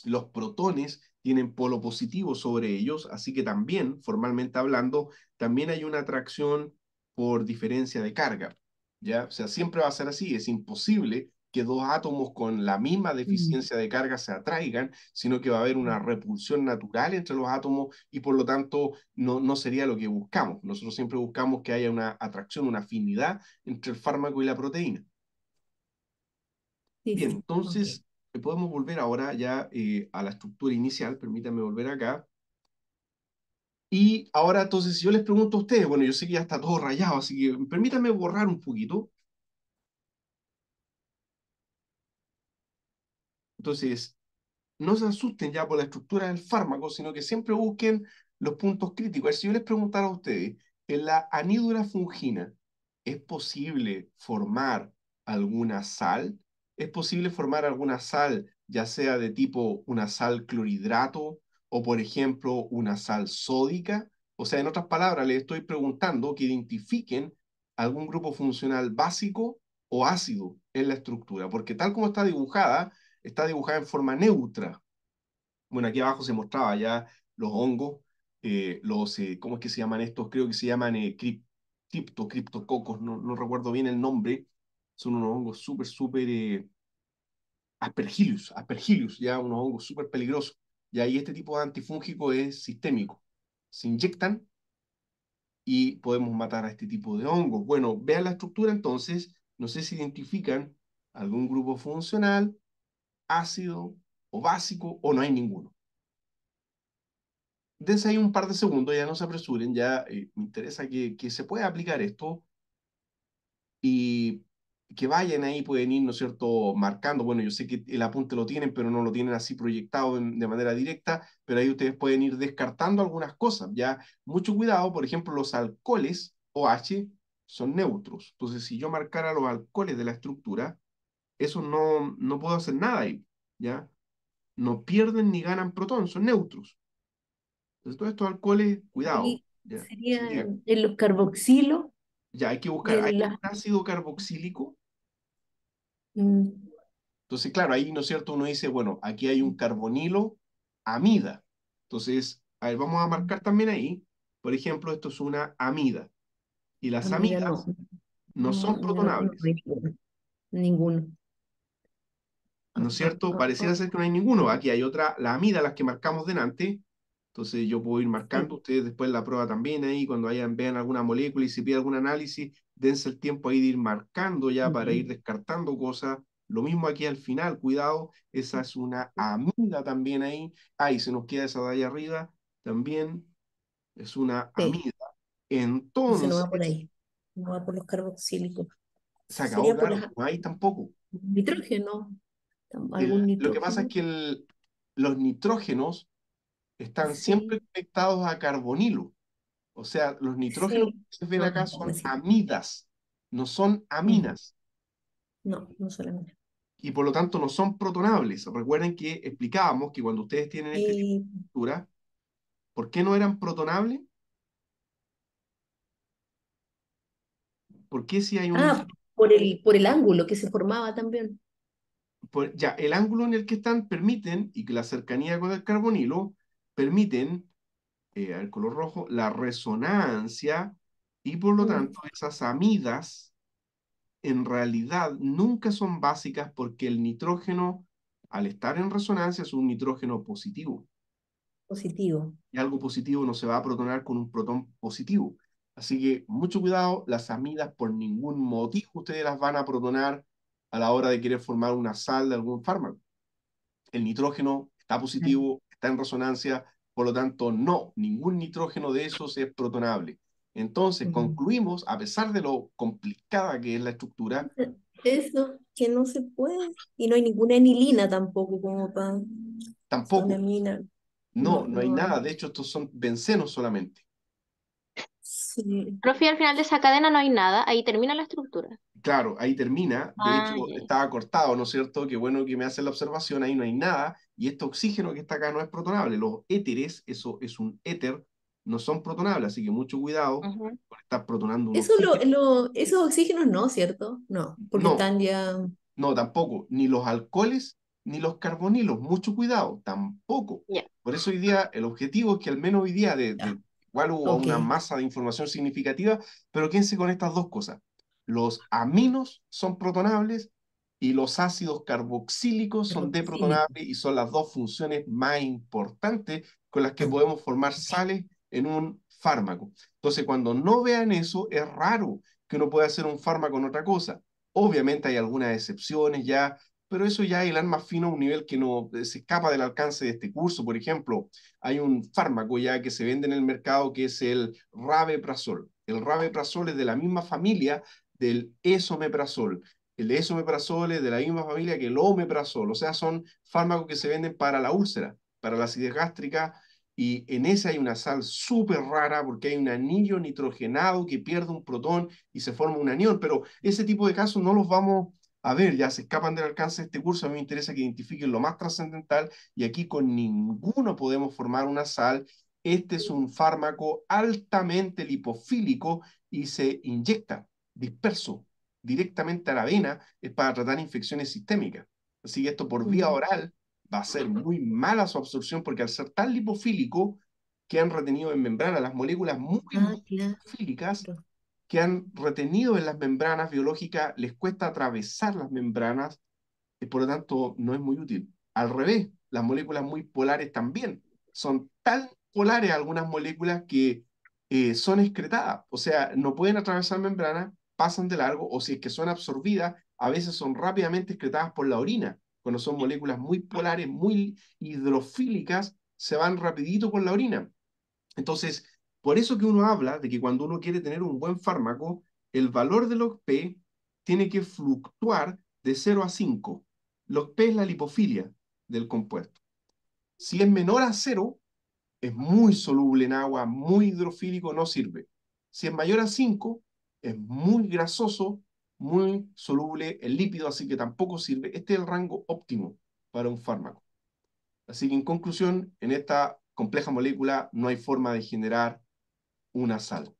[SPEAKER 1] los protones tienen polo positivo sobre ellos, así que también, formalmente hablando, también hay una atracción por diferencia de carga. ¿ya? O sea, siempre va a ser así, es imposible que dos átomos con la misma deficiencia de carga se atraigan, sino que va a haber una repulsión natural entre los átomos y por lo tanto no, no sería lo que buscamos. Nosotros siempre buscamos que haya una atracción, una afinidad entre el fármaco y la proteína. Bien, entonces eh, podemos volver ahora ya eh, a la estructura inicial, permítanme volver acá. Y ahora entonces si yo les pregunto a ustedes, bueno, yo sé que ya está todo rayado, así que permítanme borrar un poquito. Entonces, no se asusten ya por la estructura del fármaco, sino que siempre busquen los puntos críticos. si yo les preguntara a ustedes, en la anidura fungina, ¿es posible formar alguna sal? ¿Es posible formar alguna sal, ya sea de tipo una sal clorhidrato, o por ejemplo una sal sódica. O sea, en otras palabras, le estoy preguntando que identifiquen algún grupo funcional básico o ácido en la estructura, porque tal como está dibujada, está dibujada en forma neutra. Bueno, aquí abajo se mostraba ya los hongos, eh, los, eh, ¿cómo es que se llaman estos? Creo que se llaman eh, criptococos, no, no recuerdo bien el nombre. Son unos hongos súper, súper aspergillus, aspergillus, ya unos hongos súper peligrosos. Y este tipo de antifúngico es sistémico. Se inyectan y podemos matar a este tipo de hongos. Bueno, vean la estructura entonces. No sé si identifican algún grupo funcional, ácido o básico o no hay ninguno. Dense ahí un par de segundos, ya no se apresuren, ya eh, me interesa que, que se pueda aplicar esto. Y que vayan ahí, pueden ir, ¿no es cierto?, marcando, bueno, yo sé que el apunte lo tienen, pero no lo tienen así proyectado de manera directa, pero ahí ustedes pueden ir descartando algunas cosas, ¿ya? Mucho cuidado, por ejemplo, los alcoholes OH son neutros, entonces si yo marcara los alcoholes de la estructura, eso no, no puedo hacer nada ahí, ¿ya? No pierden ni ganan protón, son neutros. Entonces todos estos alcoholes, cuidado.
[SPEAKER 2] en los carboxilos
[SPEAKER 1] ya hay que buscar, ácido carboxílico? Mm. Entonces, claro, ahí, ¿no es cierto? Uno dice, bueno, aquí hay un carbonilo amida. Entonces, a ver, vamos a marcar también ahí. Por ejemplo, esto es una amida. Y las amidas no, son protonables. ninguno. ¿No es cierto? Pareciera ser que no hay ninguno. Aquí hay otra, la amida, las que marcamos delante, entonces yo puedo ir marcando, ustedes después la prueba también ahí, cuando hayan, vean alguna molécula y si pide algún análisis, dense el tiempo ahí de ir marcando ya para ir descartando cosas. Lo mismo aquí al final, cuidado, esa es una amida también ahí. Ahí se nos queda esa de ahí arriba, también es una amida. Entonces... Se nos va por ahí,
[SPEAKER 2] no va por los carboxílicos. Se acabó, tampoco. Nitrógeno.
[SPEAKER 1] Lo que pasa es que los nitrógenos están siempre conectados a carbonilo. O sea, los nitrógenos que ustedes ven acá son pues amidas, no son aminas.
[SPEAKER 2] No, no son aminas.
[SPEAKER 1] Y por lo tanto no son protonables. Recuerden que explicábamos que cuando ustedes tienen esta estructura, ¿por qué no eran protonables? ¿Por qué si hay un... Ah,
[SPEAKER 2] por el, por el ángulo que se formaba también.
[SPEAKER 1] ya, el ángulo en el que están permiten, y la cercanía con el carbonilo, permiten eh, al color rojo la resonancia y por lo mm. tanto esas amidas en realidad nunca son básicas porque el nitrógeno al estar en resonancia es un nitrógeno positivo.
[SPEAKER 2] Positivo.
[SPEAKER 1] Y algo positivo no se va a protonar con un protón positivo. Así que mucho cuidado, las amidas por ningún motivo ustedes las van a protonar a la hora de querer formar una sal de algún fármaco. El nitrógeno está positivo, en resonancia, por lo tanto, no, ningún nitrógeno de esos es protonable. Entonces, concluimos, a pesar de lo complicada que es la estructura.
[SPEAKER 2] Eso, que no se puede. Y no hay ninguna anilina tampoco, como para.
[SPEAKER 1] Tampoco. No, no, hay nada. De hecho, estos son bencenos solamente.
[SPEAKER 2] Sí. al final de esa cadena no hay nada, ahí termina la estructura.
[SPEAKER 1] Claro, ahí termina, de ah, hecho estaba cortado, ¿no es cierto? Qué bueno que me hacen la observación, ahí no hay nada, y este oxígeno que está acá no es protonable, los éteres, eso es un éter, no son protonables, así que mucho cuidado con estar protonando. eso
[SPEAKER 2] esos oxígenos no, ¿cierto? No, porque no, están ya...
[SPEAKER 1] No, tampoco, ni los alcoholes ni los carbonilos, mucho cuidado, tampoco. Por eso hoy día el objetivo es que al menos hoy día de igual hubo una masa de información significativa, pero quédense con estas dos cosas. Los aminos son protonables y los ácidos carboxílicos son deprotonables y son las dos funciones más importantes con las que podemos formar sales en un fármaco. Entonces, cuando no vean eso, es raro que uno pueda hacer un fármaco en otra cosa. Obviamente hay algunas excepciones ya, pero eso ya es el arma fino a un nivel que no eh, se escapa del alcance de este curso. Por ejemplo, hay un fármaco ya que se vende en el mercado que es el rabeprazol. El rabeprazol es de la misma familia del esomeprazol. El esomeprazol es de la misma familia que el omeprazol. O sea, son fármacos que se venden para la úlcera, para la acidez gástrica. Y en ese hay una sal súper rara porque hay un anillo nitrogenado que pierde un protón y se forma un anión. Pero ese tipo de casos no los vamos a ver, ya se escapan del alcance de este curso, a mí me interesa que identifiquen lo más trascendental y aquí con ninguno podemos formar una sal. Este es un fármaco altamente lipofílico y se inyecta disperso directamente a la vena es para tratar infecciones sistémicas. Así que esto por vía oral va a ser muy mala su absorción porque al ser tan lipofílico que han retenido en membrana las moléculas muy, ah, lipofílicas, que han retenido en las membranas biológicas, les cuesta atravesar las membranas, y por lo tanto no es muy útil. Al revés, las moléculas muy polares también. Son tan polares algunas moléculas que eh, son excretadas, o sea, no pueden atravesar membranas, pasan de largo, o si es que son absorbidas, a veces son rápidamente excretadas por la orina. Cuando son moléculas muy polares, muy hidrofílicas, se van rapidito por la orina. Entonces, por eso que uno habla de que cuando uno quiere tener un buen fármaco, el valor de los P tiene que fluctuar de 0 a 5. Los P es la lipofilia del compuesto. Si es menor a 0, es muy soluble en agua, muy hidrofílico, no sirve. Si es mayor a 5, es muy grasoso, muy soluble en lípido, así que tampoco sirve. Este es el rango óptimo para un fármaco. Así que en conclusión, en esta compleja molécula no hay forma de generar un asalto.